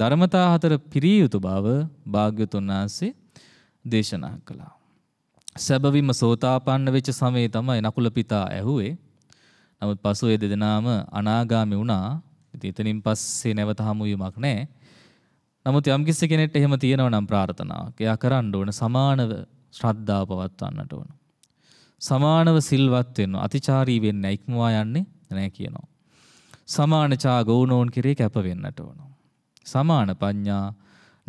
ධර්මතා හතර පිරිය යුතු බව භාග්‍යතුන් වහන්සේ දේශනා කළා. සැබවින්ම සෝතාපන්න වෙච්ච සමයේ තමයි නකුල පිතා ඇහුවේ. නමුත් පසු ඒ දෙදෙනාම අනාගාමී වුණා. ඉතින් එතනින් පස්සේ නැවත හමු වීමක් නැහැ. නමුත් යම්කිසි කෙනෙක්ට එහෙම තියෙනවා නම් ප්‍රාර්ථනාවක්. එයා කරන්න ඕන සමානව ශ්‍රද්ධාව පවත්වන්නට ඕන. සමානව සිල්වත් වෙන්න, අතිචාරී වෙන්න ඉක්මවා යන්නේ නැහැ කියනවා. සමානචා ගෞණෝන් කිරේ කැප වෙන්නට ඕන. සමාන පඤ්ඤා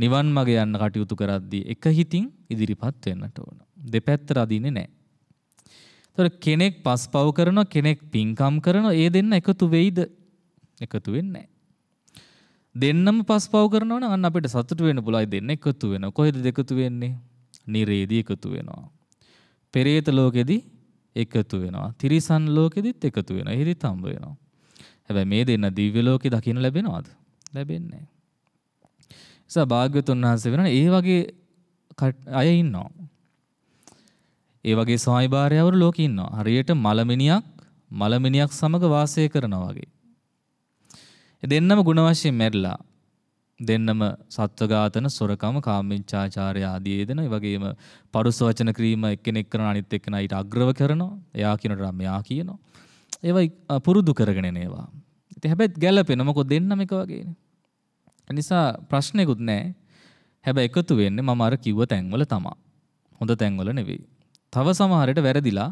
නිවන් මඟ යන්න කටයුතු කරද්දී එක හිතින් ඉදිරිපත් වෙන්නට ඕන. දෙපැත්ත රදින්නේ නැහැ. ඒතර කෙනෙක් පස්පව් කරනවා කෙනෙක් පින්කම් කරනවා ඒ දෙන්න එකතු වෙයිද එකතු වෙන්නේ දෙන්නම පස්පව් කරනවන අන්න අපිට සතුට වෙන පුළයි දෙන්න එකතු වෙන කොහෙද දෙකතු වෙන්නේ නිරේදී එකතු වෙනවා. පෙරේත ලෝකෙදි එකතු වෙනවා තිරිසන් ලෝකෙදිත් එකතු වෙන හිරි තම්බ වෙනවා. හැබැ මේ දෙන්න දිව්‍ය ලෝකෙ දකින ලැබෙනවාද ලැබෙන්නේ. ස භාග්‍යතුන් වහන්ස වෙන ඒ වගේ අය ඉන්නවා. ඒ වගේ සායිභාරයවරු ලෝක ඉන්නවා හරියට මළමිනියක් මළමිනියක් සමඟ වාසය කරන වගේ. දෙන්නම ගුණ වශයෙන් මැරිලා දෙන්නම සත්වඝාතන සොරකම කාමීච්ඡාචාරය ආදී දෙන වගේම පරුස වචන ක්‍රීම එක්කෙනෙක් කරන අනිත් එක්කෙනා ඊට අග්‍රව කරනවා එයා කියනට මෙයා කියනවා ඒවා පුරුදු කරගෙන නේවා ඉතින් හැබැයි ගැළපෙන මොකද දෙන්නම එක වගේනේ ඒ නිසා ප්‍රශ්නෙකුත් නැහැ හැබැයි එකතු වෙන්නේ මම අර කිව්ව තැන්වල තමා හොඳ තැන්වල නෙවෙයි තව සමහරට වැරදිලා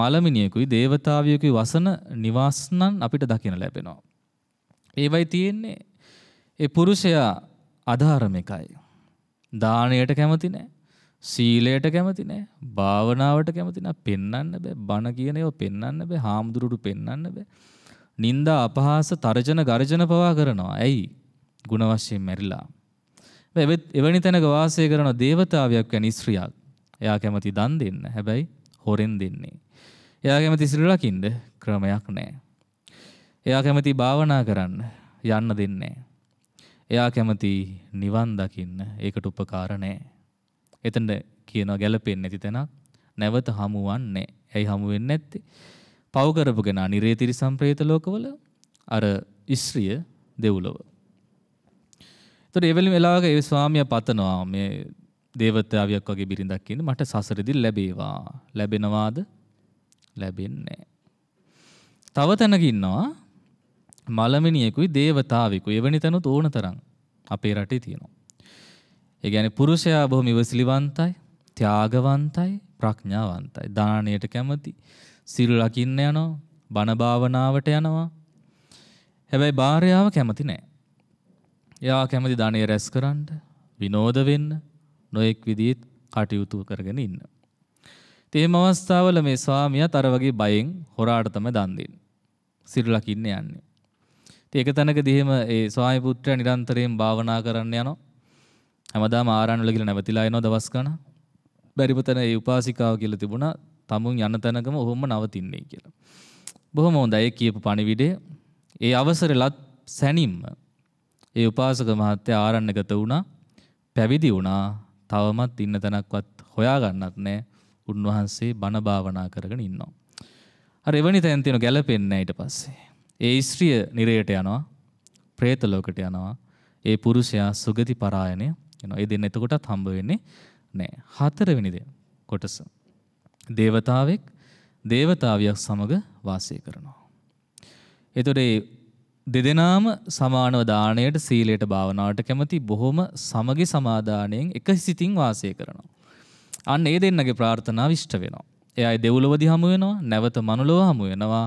මලමිනියකුයි දේවතාවියකුයි වසන නිවාසනන් අපිට දකින්න ලැබෙනවා ඒවයි තියෙන්නේ ඒ පුරුෂයා අධාරම එකයි. දානයට කැමති නෑ. සීලයට කැමති නෑ. භාවනාවට කැමති නෑ. පෙන්වන්න බෑ. බණ කියන ඒවා පෙන්වන්න බෑ. හාමුදුරුවෝ පෙන්වන්න බෑ. නින්දා අපහාස තර්ජන ගර්ජන පවා කරනවා. ඇයි? ಗುಣ වශයෙන් මැරිලා. එවැනි තැනක වාසය කරන දේවතාවයක් වැනි ස්ත්‍රියක්. එයා කැමති දන් දෙන්න. හැබැයි හොරෙන් දෙන්නේ. එයා කැමති සිල් රකින්න ක්‍රමයක් නැහැ. එයා කැමති භාවනා කරන්න යන්න දෙන්නේ. එයා කැමති නිවන් දකින්න ඒකට උපකාර නැහැ. එතන කියනවා ගැළපෙන්නේ නැති තැනක් නැවත හමුවන්නේ. ඇයි හමු වෙන්නේ නැත්තේ? පව කරපු කෙනා නිරේතිරි සම්ප්‍රේත ලෝකවල අර ඉස්ත්‍රිය දෙව්ලොව. එතකොට එවලම වෙලාවක ඒ ස්වාමියා පතනවා මේ දේවතාවියක් වගේ බිරිඳක් ඉන්නේ මට සසරෙදි ලැබේවා. ලැබෙනවාද? ලැබෙන්නේ නැහැ. තව තැනක ඉන්නවා මළමිනියෙකුයි දේවතාවෙකුයි එවැනි තැනුත් ඕන තරම් අපේ රටේ තියෙනවා. ඒ කියන්නේ පුරුෂයා බොහොම ඉවසිලිවන්තයි, ත්‍යාගවන්තයි, ප්‍රඥාවන්තයි. දානයට කැමති, සිල් රකින්න යනවා, බණ භාවනාවට යනවා. හැබැයි භාර්යාව කැමති නෑ. එයා කැමති ධනය රැස් කරන්න, විනෝද වෙන්න, නොඑක් විදිහේ කටයුතු කරගෙන ඉන්න. තේම අවස්ථාවල මේ ස්වාමියා තර වගේ බයෙන් හොරාට තමයි දන් දෙන්නේ. සිල් රකින්න යන්නේ. ඒක තැනක දිහෙම ඒ ස්වාමිපුත්‍රය නිරන්තරයෙන් භාවනා කරන්න යනවා. හැමදාම ආරණ්‍යවල ගිහලා නැවතිලා එනවා දවස් ගණන. බැරිම තැන ඒ උපාසිකාව කියලා තිබුණා තමුන් යන තැනකම ඔහොම නවතින්නේ කියලා. බොහොම හොඳයි ඒ කියපු පණිවිඩය. ඒ අවසරෙලත් සැනින්ම ඒ උපාසක මහත්තයා ආරණ්‍යගත වුණා. පැවිදි වුණා. තවමත් ඉන්න තැනක්වත් හොයා ගන්නත් නැහැ. උන්වහන්සේ බණ භාවනා කරගෙන ඉන්නවා. අර එවැනි තැන් තියෙන ගැළපෙන්නේ නැහැ ඊට පස්සේ. ඒ ස්ත්‍රිය නිරයට යනවා ප්‍රේත ලෝකට යනවා ඒ පුරුෂයා සුගති පරායනය යනවා. ඒ දෙන්න එතකොටත් හම්බ වෙන්නේ නෑ. හතරවෙනි දේ කොටස. දේවතාවෙක් දේවතාවියක් සමග වාසය කරනවා. එතකොට ඒ දෙදෙනාම සමානව දාණයට සීලයට භාවනාවට කැමති බොහොම සමගි සමාදානයෙන් එක සිතින් වාසය කරනවා. අන්න ඒ දෙන්නගේ ප්‍රාර්ථනාව ඉෂ්ට වෙනවා. එයා ඒ දෙව්ලොවදී හමු වෙනවා, නැවත මනුලොව හමු වෙනවා.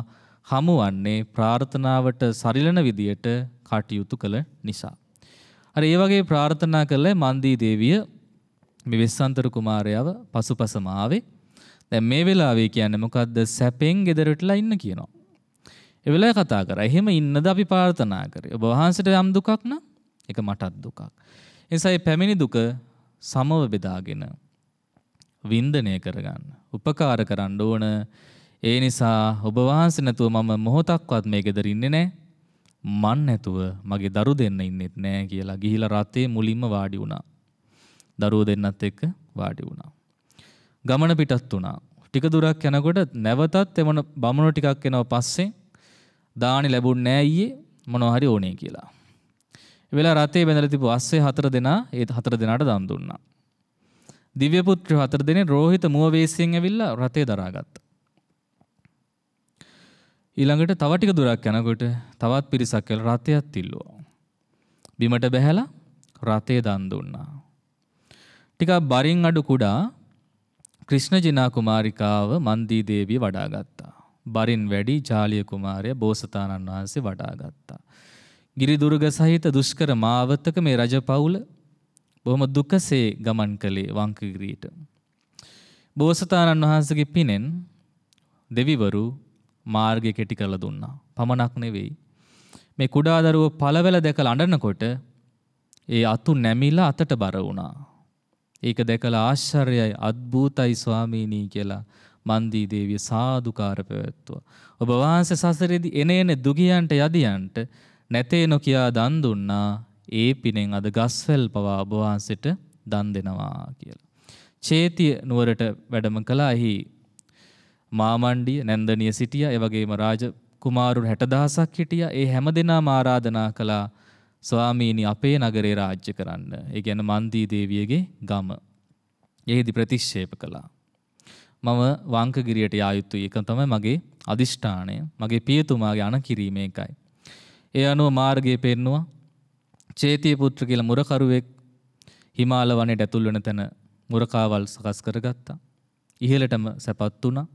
හමුවන්නේ ප්‍රාර්ථනාවට සරිලන විදියට කටයුතු කළ නිසා. අර ඒ වගේ ප්‍රාර්ථනා කළ මන්දී දේවිය මේ වෙස්සන්තර කුමාරයාව පසුපසම ආවේ. දැන් මේ වෙලාවේ කියන්නේ මොකද්ද? සැපෙන් gederටලා ඉන්න කියනවා. ඒ වෙලාවේ කතා කරා. එහෙම ඉන්නද අපි ප්‍රාර්ථනා කරේ. ඔබ වහන්සේට යම් දුකක් නම් ඒක මටත් දුකක්. එනිසා මේ පැමිණි දුක සමව බෙදාගෙන වින්දනය කරගන්න, උපකාර කරන්න ඕන. ඒ නිසා ඔබ වහන්සේ නැතුව මම මොහොතක්වත් මේ ගෙදර ඉන්නේ නැහැ. මන් නැතුව මගේ දරු දෙන්න ඉන්නෙත් නැහැ කියලා ගිහිලා රාත්‍රියේ මුලින්ම වාඩි වුණා. දරුවෝ දෙන්නත් එක්ක වාඩි වුණා. ගමන පිටත් වුණා. ටික දුරක් යනකොට නැවතත් එමන බමුණු ටිකක් එනවා පස්සේ දානි ලැබුණ නෑ ඊයේ මොනවා හරි ඕනේ කියලා. වෙලා රතේ බැඳලා තිබු අස්සේ හතර දෙනා ඒ හතර දෙනාට දන් දුන්නා. දිව්‍ය පුත්‍රයෝ හතර දෙනේ රෝහිත මුව වේසියෙන් ඇවිල්ලා රතේ දරාගත්තා. ඊළඟට තවටික දුරක් යනකොට තවත් පිරිසක් කියලා රථයක් තිල්ලුවා. බිමට බැහැලා රථේ දන් දුන්නා. ටිකක් බරින් අඩු කුඩා ක්‍රිෂ්ණ ජිනා කුමාරිකාව මන්දී දේවිය වඩාගත්තා. බරින් වැඩි ජාලිය කුමාරය බෝසතාණන් වහන්සේ වඩාගත්තා. ගිරිදුර්ග සහිත දුෂ්කර මාවතක මේ රජපවුල බොහොම දුකසේ ගමන් කළේ වංකගිරීට. බෝසතාණන් වහන්සේගේ පිනෙන් දෙවිවරු මාර්ගය කෙටි කරලා දුන්නා. පමණක් නෙවෙයි. මේ කුඩා දරුවෝ පළවැල දැකලා අඬනකොට ඒ අතු නැමිලා අතට බර වුණා. ඒක දැකලා ආශ්චර්යයි අද්භූතයි ස්වාමීනී කියලා මන්දී දේවිය සාදුකාර පැවැත්තුවා. ඔබ වහන්සේ සසරේදී එනේන දුගියන්ට යදියන්ට නැතේ නොකියා දන් දුන්නා. ඒ පිනෙන් අද ගස්වැල් පවා ඔබ වහන්සේට දන් දෙනවා කියලා. චේතිය නුවරට වැඩම කළා එහි මාමණ්ඩිය නැන්දනිය සිටියා ඒ වගේම රාජ කුමාරුන් 60000ක් හිටියා ඒ හැම දෙනාම ආරාධනා කළා ස්වාමීනි අපේ නගරේ රාජ්‍ය කරන්න. ඒ කියන්නේ මන්දී දේවියගේ ගම. එහිදී ප්‍රතික්ෂේප කළා. මම වංකගිරියට යා යුතුයි. ඒක තමයි මගේ අදිෂ්ඨානය. මගේ පියතුමාගේ අණකිරීම එකයි. ඒ අනුව මාර්ගය පෙන්නවා. චේතිය පුත්‍ර කියලා මුරකරුවෙක් හිමාල වනයේට ඇතුල් වෙන තැන මුරකාවල් සකස් කරගත්තා. ඉහළටම සැපත් වුණා.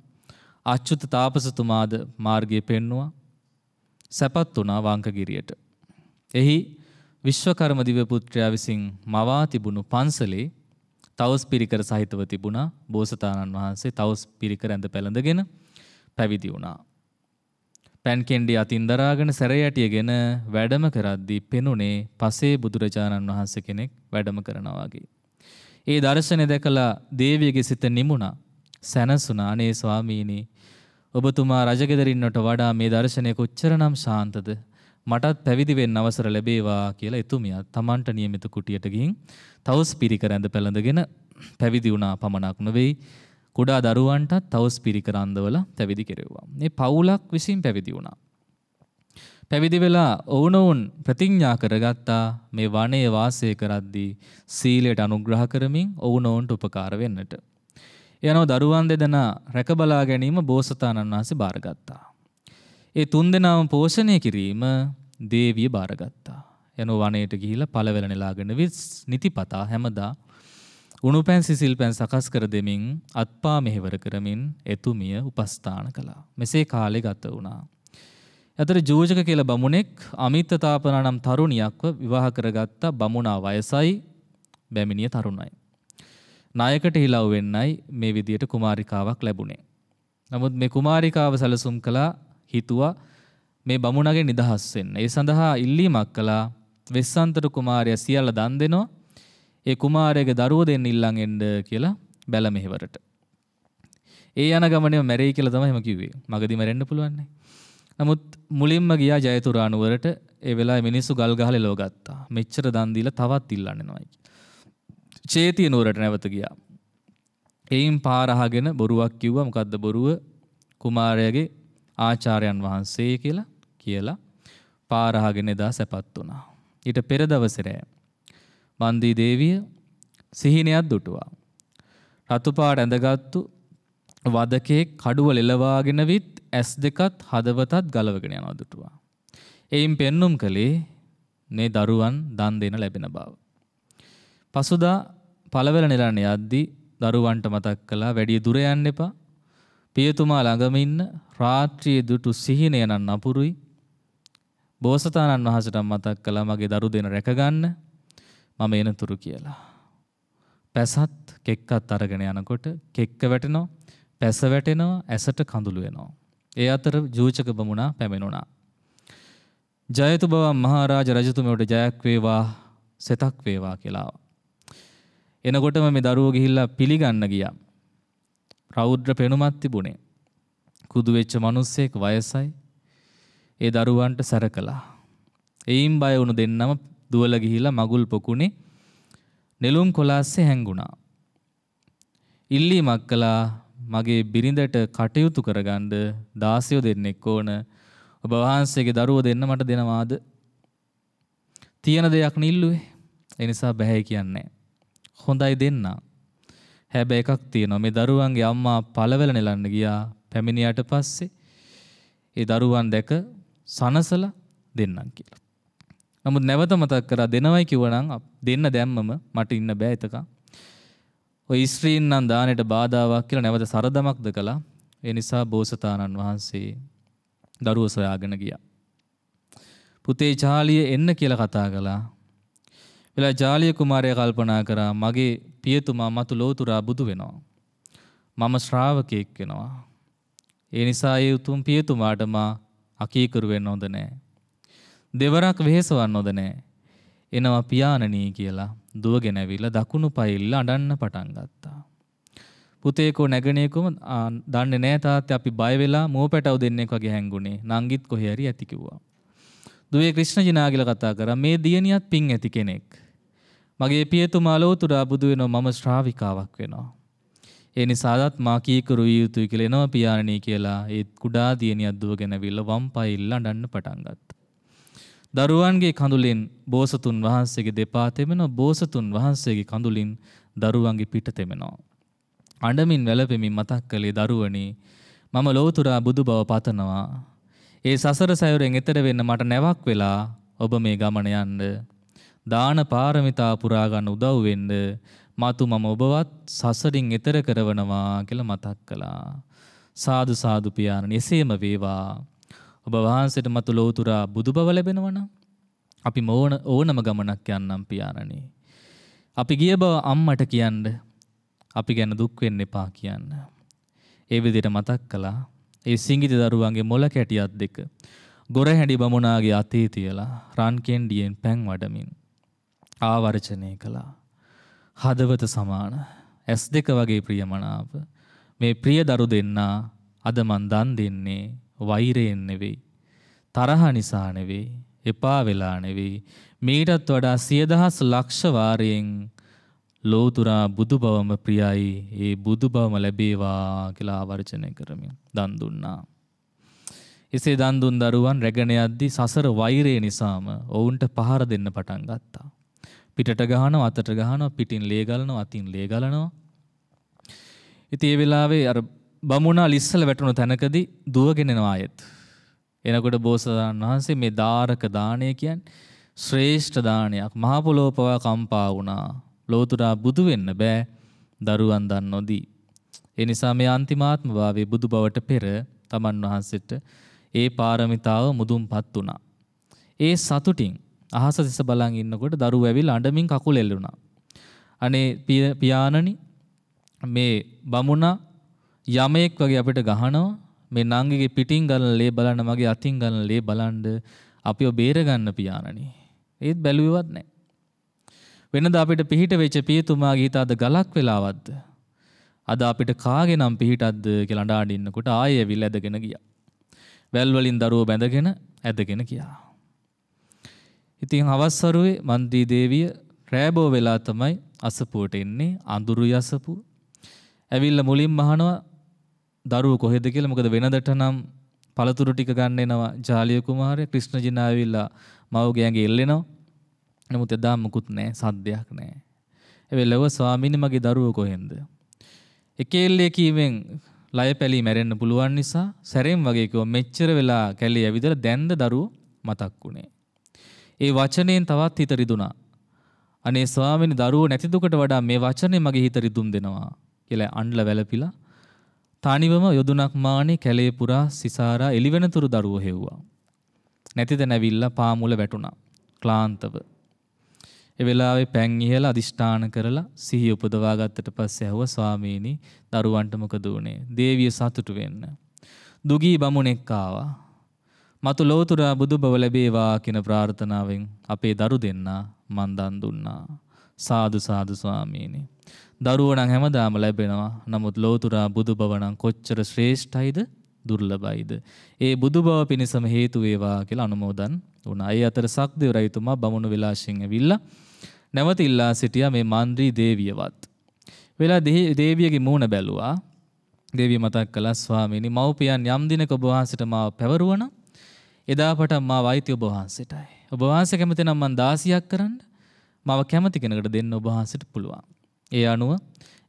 අච්චුත තාපසතුමාද මාර්ගය පෙන්නවා සැපත් වුණා වංකගිරියට. එහි විශ්වකර්ම දිවපුත්‍රයා විසින් මවා තිබුණු පන්සලේ තවස් පිරිකර සහිතව තිබුණා බෝසතාණන් වහන්සේ තවස් පිරිකර ඇඳ පැළඳගෙන පැවිදි වුණා. පැන්කෙන්ඩි අතින් දරාගෙන සැරයටියගෙන වැඩම කරද්දී පෙනුනේ පසේ බුදුරජාණන් වහන්සේ කෙනෙක් වැඩම කරනවාගේ. ඒ දර්ශනය දැකලා දේවියගේ සිත නිමුණා සැනසුණා අනේ ස්වාමීනි ඔබතුමා රජගෙදරින්නට වඩා මේ දර්ශනය කොච්චරනම් ශාන්තද මටත් පැවිදි වෙන්න අවසර ලැබේවා කියලා එතුමියා Tamanට નિયમિત කුටියට ගිහින් තවුස් පිරිකර ඇඳ පැළඳගෙන පැවිදි වුණා පමණක් නෙවෙයි කුඩා දරුවන්ටත් තවුස් පිරිකර අඳවලා පැවිදි කෙරෙව්වා. මේ පවුලක් විසින් පැවිදි වුණා. පැවිදි වෙලා ඔවුනොවුන් ප්‍රතිඥා කරගත්තා මේ වනයේ වාසය කරද්දී සීලයට අනුග්‍රහ කරමින් ඔවුනොවුන්ට උපකාර වෙන්නට. යනෝ දරුවන් දෙදෙනා රැකබලා ගැනීම බෝසතාණන් වහන්සේ බාරගත්තා. ඒ තුන්දෙනාම පෝෂණය කිරීම දේවිය බාරගත්තා. යනෝ වනයේට ගිහිලා පළවැල නෙලාගෙන විස් නිතිපතා හැමදා උණුපැන් සිසිල් පැන් සකස් කර දෙමින් අත්පා මෙහෙවර කරමින් එතුමිය උපස්ථාන කළා. මෙසේ කාලෙ ගත වුණා. ඇතර ජූජක කියල බමුණෙක් අමිත්‍යතාපනා නම් තරුණියක්ව විවාහ කරගත්තා බමුණා වයසයි බැමිණිය තරුණයි. නායකට හිලව් වෙන්නයි මේ විදියට කුමාරිකාවක් ලැබුණේ. නමුත් මේ කුමාරිකාව සැලසුම් කළා හිතුවා මේ බමුණගේ නිදහස් වෙන්න. ඒ සඳහා ඉල්ලීමක් කළා වෙස්සන්තර කුමාරයා සියල්ල දන් දෙනවා. ඒ කුමාරයාගේ දරුවෝ දෙන්න ඉල්ලන් එන්න කියලා බැල මෙහෙවරට. ඒ යන ගමනේ මැරෙයි කියලා තමයි එහෙම කිව්වේ. මගදී මැරෙන්න පුළුවන් නේ. නමුත් මුලින්ම ගියා ජයතුරානුවරට ඒ වෙලාවේ මිනිස්සු ගල් ගහලා එලව ගත්තා. මෙච්චර දන් දීලා තවත් ඉල්ලන්නේ නැවයි. චේතිය නුවරට නැවත ගියා. එයින් පාරහගෙන බොරුවක් කිව්වා මොකද්ද බොරුව කුමාරයාගේ ආචාර්යයන් වහන්සේ කියලා කියලා පාරහගෙන එදා සැපත් වුණා. ඊට පෙර දවසේ මන්දී දේවිය සිහිනයක් දුටුවා. රතුපාට ඇඳගත්තු වදකේ කඩුව ලෙලවාගෙන විත් ඇස් දෙකත් හදවතත් ගලවගෙන යනවා දුටුවා. එයින් පෙන්눔 කළේ මේ දරුවන් දන් දෙන ලැබෙන බව. පසුදා පළවල නිරන්නේ අද්දි දරුවන්ට මතක් කළා වැඩිය දුර යන්න එපා. පියතුමා ළඟම ඉන්න රාත්‍රියේ දුටු සිහිනය නම් අපුරුයි. බෝසතාණන් වහන්සේට මතක් කළා මගේ දරු දෙන රැකගන්න මම එනතුරු කියලා. පැසත් කෙක්කත් අරගෙන යනකොට කෙක්ක වැටෙනවා, පැස වැටෙනවා, ඇසට කඳුළු වෙනවා. ඒ අතර ජූචක බමුණා පැමිණුණා. ජයතුබව මහරජ රජතුමෝට ජයක් වේවා, සෙතක් වේවා කියලා. එනකොටම මේ දරුවෝ ගිහිල්ලා පිළිගන්න ගියා. රෞද්‍ර පෙනුමක් තිබුණේ. කුදු වෙච්ච මිනිස්සෙක් වයසයි. ඒ දරුවන්ට සැරකලා. එයින් බය වුණු දෙන්නම දුවල ගිහිලා මගුල් පොකුණේ නෙළුම් කොලාස්සේ හැංගුණා. ඉල්ලීමක් කළා මගේ බිරිඳට කටයුතු කරගන්න දාසියෝ දෙන්නෙක් ඕන ඔබ වහන්සේගේ දරුවෝ දෙන්න මට දෙනවාද? තියෙන දෙයක් නිල්ලුවේ. ඒ නිසා බෑ කියන්නේ. හොඳයි දෙන්න. හැබැ එකක් තියෙනවා මේ දරුවන්ගේ අම්මා පළවල නෙලන්න ගියා පැමිණියට පස්සේ ඒ දරුවන් දැක සනසල දෙන්නම් කියලා. නමුත් නැවත මතක් කරා දෙනවයි කිව්වනම් දෙන්න දැම්මම මට ඉන්න බෑ එතකන්. ඔය ඉස්ත්‍රීන් නම් දානෙට බාධාවක් කියලා නැවත සරදමක්ද කළා. ඒ නිසා බෝසතාණන් වහන්සේ දරුව සොයාගෙන ගියා. පුතේ චාලිය එන්න කියලා කතා කළා. වෙලා ජාලිය කුමාරය කල්පනා කරා මගේ පියතුමා මතු ලෝතුරා බුදු වෙනවා. මම ශ්‍රාවකයෙක් වෙනවා. ඒ නිසා ඒ උතුම් පියතුමාට මා අකීකරු වෙන්න හොඳ නෑ. දෙවරක් වෙහෙසවන්න හොඳ නෑ. එනවා පියාණනී කියලා දුවගෙන ඇවිල්ලා දකුණු පයිල්ල අඬන්න පටන් ගත්තා. පුතේකෝ නැගණේකෝම දන්නේ නෑ තාත්තේ අපි බය වෙලා මෝ පැටව දෙන්නෙක් වගේ හැංගුණේ. නංගිත් කොහේ හරි ඇති කිව්වා. දුවේ ක්‍රිෂ්ණ ජිනාගිල කතා කරා මේ දියණියත් පිං ඇති කෙනෙක්. මගේ පියතුමා ලෝතුරා බුදු වෙනවා මම ශ්‍රාවිකාවක් වෙනවා. ඒ නිසාදත් මා කීකරු විය යුතුයි කියලා එනවා පියාණනී කියලා ඒ කුඩා දියණියක් දුවගෙන ඇවිල්ලා වම් පාය ඉල්ලඬන්න පටන් ගත්තා. දරුවන්ගේ කඳුලින් බෝසතුන් වහන්සේගේ දෙපා තෙමෙනවා බෝසතුන් වහන්සේගේ කඳුලින් දරුවන්ගේ පිට තෙමෙනවා. අඬමින් වැළපෙමින් මතක් කළේ දරුවනි මම ලෝතුරා බුදු බව පතනවා. ඒ සසර සැවරෙන් එතර වෙන්න මට නැවක් වෙලා ඔබ මේ ගමන යන්න දාන පාරමිතා පුරා ගන්න උදව් වෙන්න මතු මම ඔබවත් සසරින් එතර කරවනවා කියලා මතක් කළා. සාදු සාදු පියාණන් එසේම වේවා. ඔබ වහන්සේට මතු ලෝතුරා බුදුබව ලැබෙනවනම් අපි මෝන ඕනම ගමනක් යන්නම් පියාණනි. අපි ගිය බව අම්මට කියන්න අපි ගැන දුක් වෙන්න එපා කියන්න. ඒ විදිහට මතක් කළා. ඒ සිඟිති දරුවන්ගේ මොළ කැටියත් දෙක ගොර හැඩි බමුණාගේ අතේ තියලා රන් කෙන්ඩියෙන් පැන් වඩමින් ආවර්ජනය කළා. හදවත සමාන ඇස් දෙක වගේ ප්‍රියමනාප මේ ප්‍රිය දරු දෙන්නා අද මන් දන් දෙන්නේ වෛරයෙන් නෙවෙයි. තරහ නිසා නෙවෙයි, එපා වෙලා නෙවෙයි. මීටත් වඩා සියදහස් ලක්ෂ වාරයෙන් ලෝතුරා බුදු බවම ප්‍රියයි ඒ බුදු බවම ලැබේවා කියලා ආවර්ජනය කරමින් දන් දුන්නා. එසේ දන් දුන් දරුවන් රැගෙන යද්දී සසර වෛරය නිසාම ඔවුන්ට පහර දෙන්න පටන් ගත්තා. පිටට ගහනවා අතට ගහනවා පිටින් ලේ ගලනවා අතින් ලේ ගලනවා. ඉතින් ඒ වෙලාවේ අර බමුණා ලිස්සල වැටුණු තැනකදී දුවගෙන එනවා ආයෙත්. එනකොට බෝසතාණන් වහන්සේ මේ ධාරක දාණය කියන්නේ ශ්‍රේෂ්ඨ දානයක්. මහ පොළොව කම්පා වුණා. ලෝතුරා බුදු වෙන්න බෑ. දරුවන් දන් නොදී. ඒ නිසා මේ අන්තිමාත්ම භාවයේ බුදු බවට පෙර තමන් වහන්සේට ඒ පාරමිතාව මුදුන්පත් වුණා. ඒ සතුටින් අහස දෙස බලන් ඉන්නකොට දරුව ඇවිල්ලා අඬමින් කකුල එල්ලුණා. අනේ පියාණනි මේ බමුණා යමෙක් වගේ අපිට ගහනවා මේ නංගිගේ පිටින් ගලන ලේ බලන්න මගේ අතින් ගලන ලේ බලන්න අපිව බේරගන්න පියාණනි. ඒත් බැලුවේවත් නැහැ. වෙනද අපිට පිහිට වෙච්ච පියතුමා ගීත අද ගලක් වෙලාවද්ද අද අපිට කාගෙනම් පිහිටද්ද කියලා අඬාඩින්නකොට ආයෙ ඇවිල්ලා ඇදගෙන ගියා. වැල් වලින් දරුවෝ බැඳගෙන ඇදගෙන ගියා. ඉතින් හවස්සරුවේ මන්දී දේවිය රෑබෝ වෙලා තමයි අසපුවට එන්නේ අඳුරු යසපු. ඇවිල්ලා මුලින්ම අහනවා දරුවෝ කොහෙද කියලා. මොකද වෙනදට නම් පළතුරු ටික ගන්න එනවා ජාලිය කුමාරයා ක්‍රිෂ්ණ ජිනා ඇවිල්ලා මවගේ ඇඟේ එල්ලෙනවා. නමුත් එදා මුකුත් නැහැ, සද්දයක් නැහැ. ඇවිල්ලා ස්වාමීනි මගේ දරුවෝ කොහෙන්ද? එකෙල්ලේ කීමෙන් ලය පැලී මැරෙන්න පුළුවන් නිසා සැරෙන් වගේ කිව්ව මෙච්චර වෙලා කැලේ ඇවිදලා දැන්ද දරුවෝ මතක් වුණේ. ඒ වචනයෙන් තවත් හිත රිදුනා. අනේ ස්වාමීනි දරුවෝ නැති දුකට වඩා මේ වචනේ මගේ හිත රිදුම් දෙනවා කියලා අඬලා වැළපිලා තනිවම යොදුනක් මානේ කැලේ පුරා සිසාරා එළිවෙනතුරු දරුවෝ හෙව්වා. නැතිද නැවිල්ලා පාමුල වැටුණා. ක්ලාන්තව. ඒ වෙලාවේ පැන් ඉහලා අදිෂ්ඨාන කරලා සිහිය උපදවා ගත්තට පස්සේ ඇහුවා ස්වාමීනි දරුවන්ට මොකද වුනේ? දේවිය සතුටු වෙන්න. දුගී බමුණෙක් ආවා. මතු ලෝතුරා බුදුබව ලැබේවා කියන ප්‍රාර්ථනාවෙන් අපේ දරු දෙන්නා මන් දන් දුන්නා. සාදු සාදු ස්වාමීනි. දරුවනම් හැමදාම ලැබෙනවා. නමුත් ලෝතුරා බුදුබව නම් කොච්චර ශ්‍රේෂ්ඨයිද දුර්ලභයිද. ඒ බුදුබව පිණිසම හේතු වේවා කියලා අනුමෝදන් වුණා. ඒ අතර සක්දේව රජතුමා බමුණු විලාසින් ඇවිල්ලා නැවත ඉල්ලා සිටියා මේ මාන්ද්‍රී දේවියවත්. වෙලා දේවියගේ මූණ බැලුවා. දේවිය මතක් කළා ස්වාමීනි මව්පියන් යම් දිනක ඔබ වහන්සේට මාව පැවරුවා නම් එදා පටන් මාව අයිති ඔබ වහන්සේටයි. ඔබ වහන්සේ කැමති නම් මං 16ක් කරන්න මාව කැමති කෙනෙකුට දෙන්න ඔබ වහන්සේට පුළුවන්. ඒ අනුව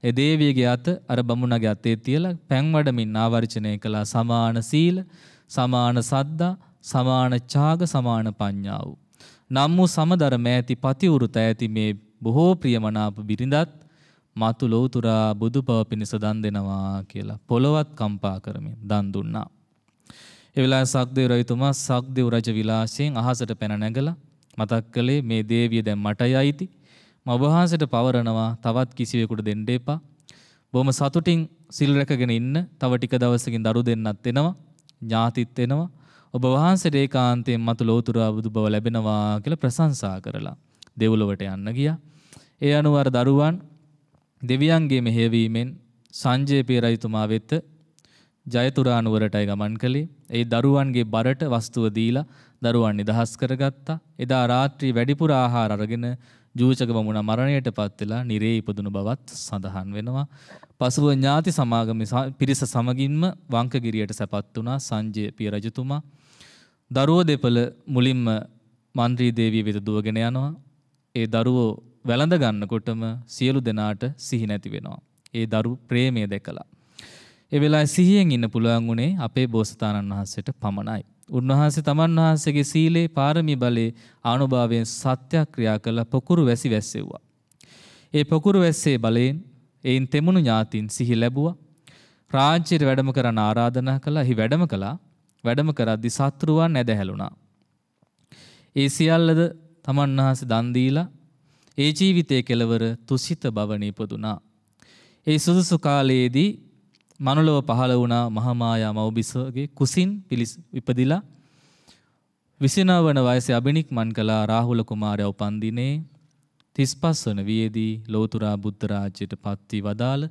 ඒ දේවියගේ අත අර බමුණගේ අතේ තියලා පැන් වඩමින් ආවර්ජනය කළ සමාන සීල, සමාන සද්දා, සමාන ඡාග, සමාන පඤ්ඤා වූ. නම් වූ සමදර මෑති පතිවෘත ඇති මේ බොහෝ ප්‍රියමනාප බිරිඳත් මතු ලෝතුරා බුදු පව පිණිස දන් දෙනවා කියලා පොළොවත් කම්පා කරමින් දන් දුන්නා. ඒ වෙලාවේ සක්දේව රජතුමා සක්දේව රජ විලාසයෙන් අහසට පැන නැගලා මතක් කළේ මේ දේවිය දැන් මටයි අයිති. මම වහන්සේට පවරනවා තවත් කිසිවෙකුට දෙන්න එපා. බොහොම සතුටින් සිල් රැකගෙන ඉන්න. තව ටික දවසකින් දරු දෙන්නත් එනවා. ඥාතිත් එනවා. ඔබ වහන්සේට ඒකාන්තයෙන් මතු ලෝතුරා බුදු බව ලැබෙනවා කියලා ප්‍රශංසා කරලා දෙව්ලොවට යන්න ගියා. ඒ අනුව දරුවන් දෙවියන්ගේ මෙහෙයවීමෙන් සංජය පේ රජතුමා වෙත ජයතුරානුවරටයි ගමන් කළේ. ඒ දරුවන්ගේ බරට වස්තුව දීලා දරුවන් නිදහස් කරගත්තා. එදා රාත්‍රී වැඩිපුර ආහාර අරගෙන ජූචකබමුණ මරණයට පත් වෙලා නිරේ ඉපදුණු බවත් සඳහන් වෙනවා. පසුව ඥාති සමාගම පිරිස සමගින්ම වංකගිරියට සැපත් වුණා සංජය පිය රජතුමා. දරුව දෙපළ මුලින්ම මන්ත්‍රී දේවිය වෙත දුවගෙන යනවා. ඒ දරුවෝ වැළඳ ගන්නකොටම සියලු දෙනාට සිහි නැති වෙනවා. ඒ දරු ප්‍රේමය දැකලා එවෙලා සිහියෙන් ඉන්න පුළුවන් වුණේ අපේ බෝසතාණන් වහන්සේට පමණයි. උන්වහන්සේ තමන් වහන්සේගේ සීලේ පාරමී බලේ ආනුභාවයෙන් සත්‍යක්‍රියා කළ පොකුරු වැසි වැස්සෙව්වා. ඒ පොකුරු වැස්සේ බලයෙන් එයින් තෙමුණු ඥාතින් සිහි ලැබුවා. රාජ්‍යයට වැඩම කරන්න ආරාධනා කළා. එහි වැඩම කළා. වැඩම කරද්දි සත්‍රුවන් නැදහැලුණා. ඒ සියල්ලද තමන් වහන්සේ දන් දීලා ඒ ජීවිතයේ කෙලවර තුසිත බවණ ඉපදුනා. ඒ සුදුසු කාලයේදී මනුලව පහළ වුණා මහමායා මව්බිසගේ කුසින් පිලිස් ඉපදිලා විසිනාව වන වයසේ අබිනික්මන් කළා රාහුල කුමාරයා උපන් දිනේ 35 වන වියේදී ලෝතුරා බුද්ධ රාජ්‍යයට පත් වී වදාළ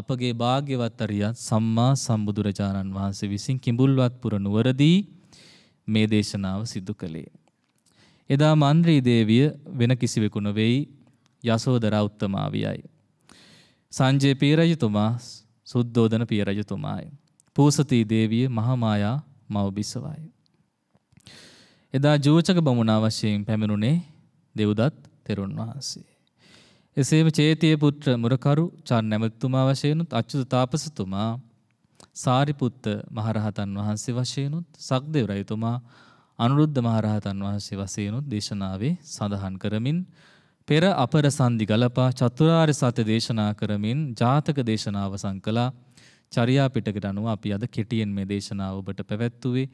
අපගේ භාග්‍යවත් අරියත් සම්මා සම්බුදුරජාණන් වහන්සේ විසින් කිඹුල්වත්පුර නුවරදී මේ දේශනාව සිදු කළේ. එදා මන්ද්‍රී දේවිය වෙන කිසිවෙකු නොවේයි යසෝදරා උත්තමාවියයි. සංජය පීරජතුමා සුද්ධෝදන පිය රජතුමාය. පූසතී දේවිය මහමායා මවබිසවාය. එදා ජූචක බමුණ වශයෙන් පැමිණුණේ දෙව්දත් තෙරුන් වහන්සේ. එසේම චේතිය පුත්‍ර මුරකරු චාන් නැමැතුමා වශයෙන්ුත් අච්චුත තාපසතුමා සාරිපුත්ත මහරහතන් වහන්සේ වශයෙන්ුත් සක්දෙව් රජතුමා අනුරුද්ධ මහරහතන් වහන්සේ වශයෙන්ුත් දේශනාවේ සඳහන් කරමින් පෙර අපර සන්දි ගලපා චතුරාර්ය සත්‍ය දේශනා කරමින් ජාතක දේශනාව සංකලා චරියා පිටකට අනුව අපි අද කෙටියෙන් මේ දේශනාව ඔබට පැවැත්වුවේ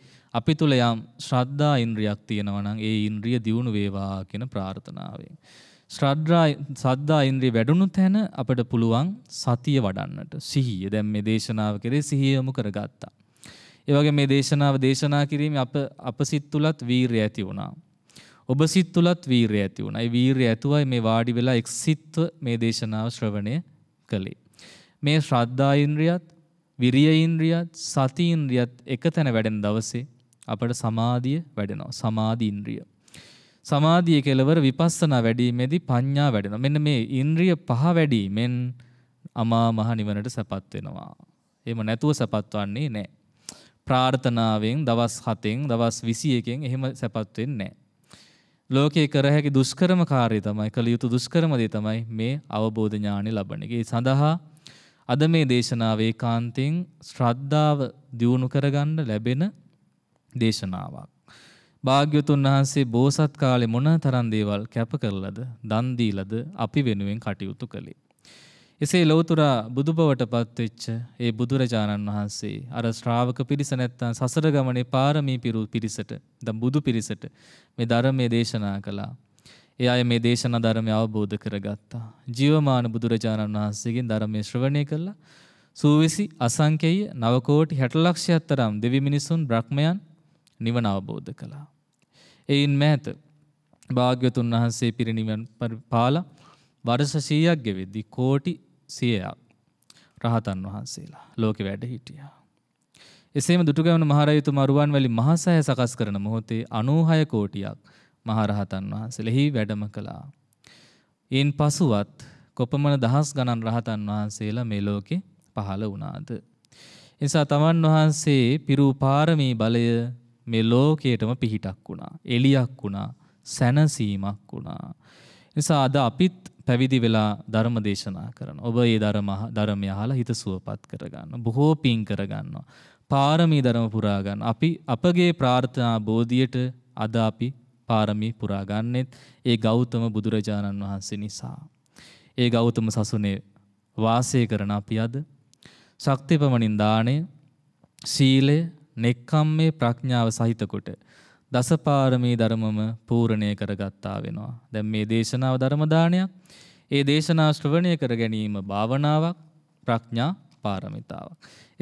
අපි තුල යම් ශ්‍රද්ධා ඉන්ද්‍රියක් තියෙනවා නම් ඒ ඉන්ද්‍රිය දියුණු වේවා කියන ප්‍රාර්ථනාවෙන් ශ්‍රද්ධා සද්දා ඉන්ද්‍රිය වැඩුණු තැන අපිට පුළුවන් සතිය වඩන්නට සිහිය දැන් මේ දේශනාව කරේ සිහිය යොමු කරගත්තා. ඒ වගේ මේ දේශනාව දේශනා කිරීමේ අප අපසිට තුලත් වීරිය ඇති වුණා. ඔබ සිත් තුලත් වීරය ඇති වුණා. ඒ වීරය ඇතුවයි මේ වාඩි වෙලා එක්සිත්ව මේ දේශනාව ශ්‍රවණය කළේ. මේ ශ්‍රද්ධා ඉන්ද්‍රියත්, විරිය ඉන්ද්‍රියත්, සති ඉන්ද්‍රියත් එක තැන වැඩෙන දවසේ අපට සමාධිය වැඩෙනවා. සමාධි ඉන්ද්‍රිය. සමාධිය කෙලවර විපස්සනා වැඩිීමේදී පඤ්ඤා වැඩෙනවා. මෙන්න මේ ඉන්ද්‍රිය පහ වැඩිීමෙන් අමා මහ නිවනට සපත් වෙනවා. එහෙම නැතුව සපත් වන්නේ නැහැ. ප්‍රාර්ථනාවෙන් දවස් 7න් දවස් 21න් එහෙම සපත් වෙන්නේ නැහැ. ලෝකයේ කර හැකි දුෂ්කරම කාර්යය තමයි කළ යුතු දුෂ්කරම දේ තමයි මේ අවබෝධ ඥානෙ ලබන එක. ඒ සඳහා අද මේ දේශනාවේ කාන්තෙන් ශ්‍රද්ධාව දියුණු කරගන්න ලැබෙන දේශනාවක්. භාග්‍යතුන් වහන්සේ බෝසත් කාලේ මොන තරම් දේවල් කැප කරලද, දන් දීලද අපි වෙනුවෙන් කටයුතු කළේ. එසේ ලෞතුරා බුදුබවට පත්වෙච්ච ඒ බුදුරජාණන් වහන්සේ අර ශ්‍රාවක පිරිස නැත්තම් සසර ගමනේ පාරමී පිරු පිරිසට දැන් බුදු පිරිසට මේ ධර්මයේ දේශනා කළා. ඒ අය මේ දේශනා ධර්මය අවබෝධ කරගත්තා. ජීවමාන බුදුරජාණන් වහන්සේගෙන් ධර්මයේ ශ්‍රවණය කළා. සූවිසි අසංකේය නවකෝටි හැටලක්ෂයක් තරම් දෙවි මිනිසුන් බ්‍රහ්මයන් නිවන අවබෝධ කළා. එයින් මෑත භාග්‍යතුන් වහන්සේ පිරිනිවන් පාලා වර්ෂ 100ක් ගෙවෙද්දී කෝටි සියයක් රහතන් වහන්සේලා ලෝකෙ වැඩ හිටියා. එසේම දුටුගැමුණු මහරජතු මරුවන් වැලි මහසෑය සකස් කරන මොහොතේ 96 කෝටියක් මහරහතන් වහන්සේලෙහි වැඩම කළා. ඊන් පසුවත් කොපමණ දහස් ගණන් රහතන් වහන්සේලා මේ ලෝකෙ පහළ වුණාද? එසා තමන් වහන්සේ පිරූ පාරමී බලය මේ ලෝකයටම පිහිටක් වුණා. එළියක් වුණා. සැනසීමක් වුණා. නිසා අද අපිත් පැවිදි වෙලා ධර්ම දේශනා කරන. ඔබ ඒ ධර්මය අහලා හිත සුවපත් කරගන්න. බොහෝ පින් කරගන්නවා. පාරමී ධර්ම පුරා ගන්න. අපි අපගේ ප්‍රාර්ථනා බෝධියට අද අපි පාරමී පුරා ගන්නෙත් ඒ ගෞතම බුදුරජාණන් වහන්සේ නිසා. ඒ ගෞතම සසුනේ වාසය කරන අපි අද ශක්තිපමණින් දාණය, සීලය, නෙක්ඛම්මේ ප්‍රඥාව සහිත කොට දසපාරමී ධර්මම පූර්ණය කරගත්තා වෙනවා. දැන් මේ දේශනාව ධර්මදානයක්. ඒ දේශනා ශ්‍රවණය කර ගැනීම භාවනාවක් ප්‍රඥා පාරමිතාවක්.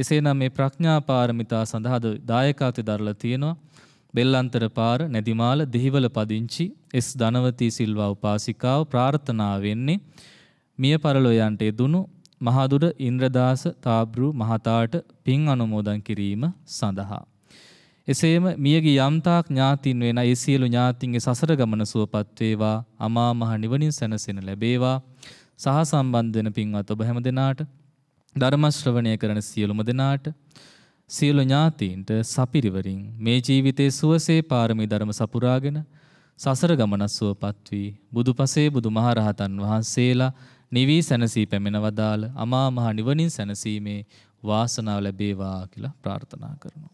එසේනම් මේ ප්‍රඥා පාරමිතා සඳහාද දායකත්ව දරලා තියෙනවා. බෙල්ලන්තර පාර නැදිමාල දෙහිවල පදිංචි එස් ධනවතී සිල්වා උපාසිකාව ප්‍රාර්ථනා වෙන්නේ මිය පරලෝ යන්ට දුණු මහදුර ඉන්ද්‍රදාස තාබ්‍රු මහතාට පින් අනුමෝදන් කිරීම සඳහා එසේම මියගේ යම්තාක් ඥාතින් වෙන ඒ සියලු ඥාතින්ගේ සසර ගමන සුවපත් වේවා අමා මහ නිවනින් සැනසෙන ලැබේවා සහ සම්බන්ධ වෙන පින්වත් ඔබ හැම දෙනාට ධර්ම ශ්‍රවණය කරන සියලුම දෙනාට සියලු ඥාතීන්ට සපිරිවරින් මේ ජීවිතයේ සුවසේ පාරමී ධර්ම සපුරාගෙන සසර ගමන සුවපත් වී බුදුපසේ බුදුමහරහතන් වහන්සේලා නිවී සැනසී පැමිණ වදාළ අමා මහ නිවනින් සැනසීමේ වාසනාව ලැබේවා කියලා ප්‍රාර්ථනා කරනවා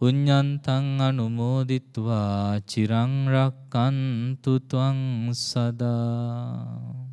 පුඤ්ඤන්තං අනුමෝදිත්වා චිරං රක්칸තු ත්වං සදා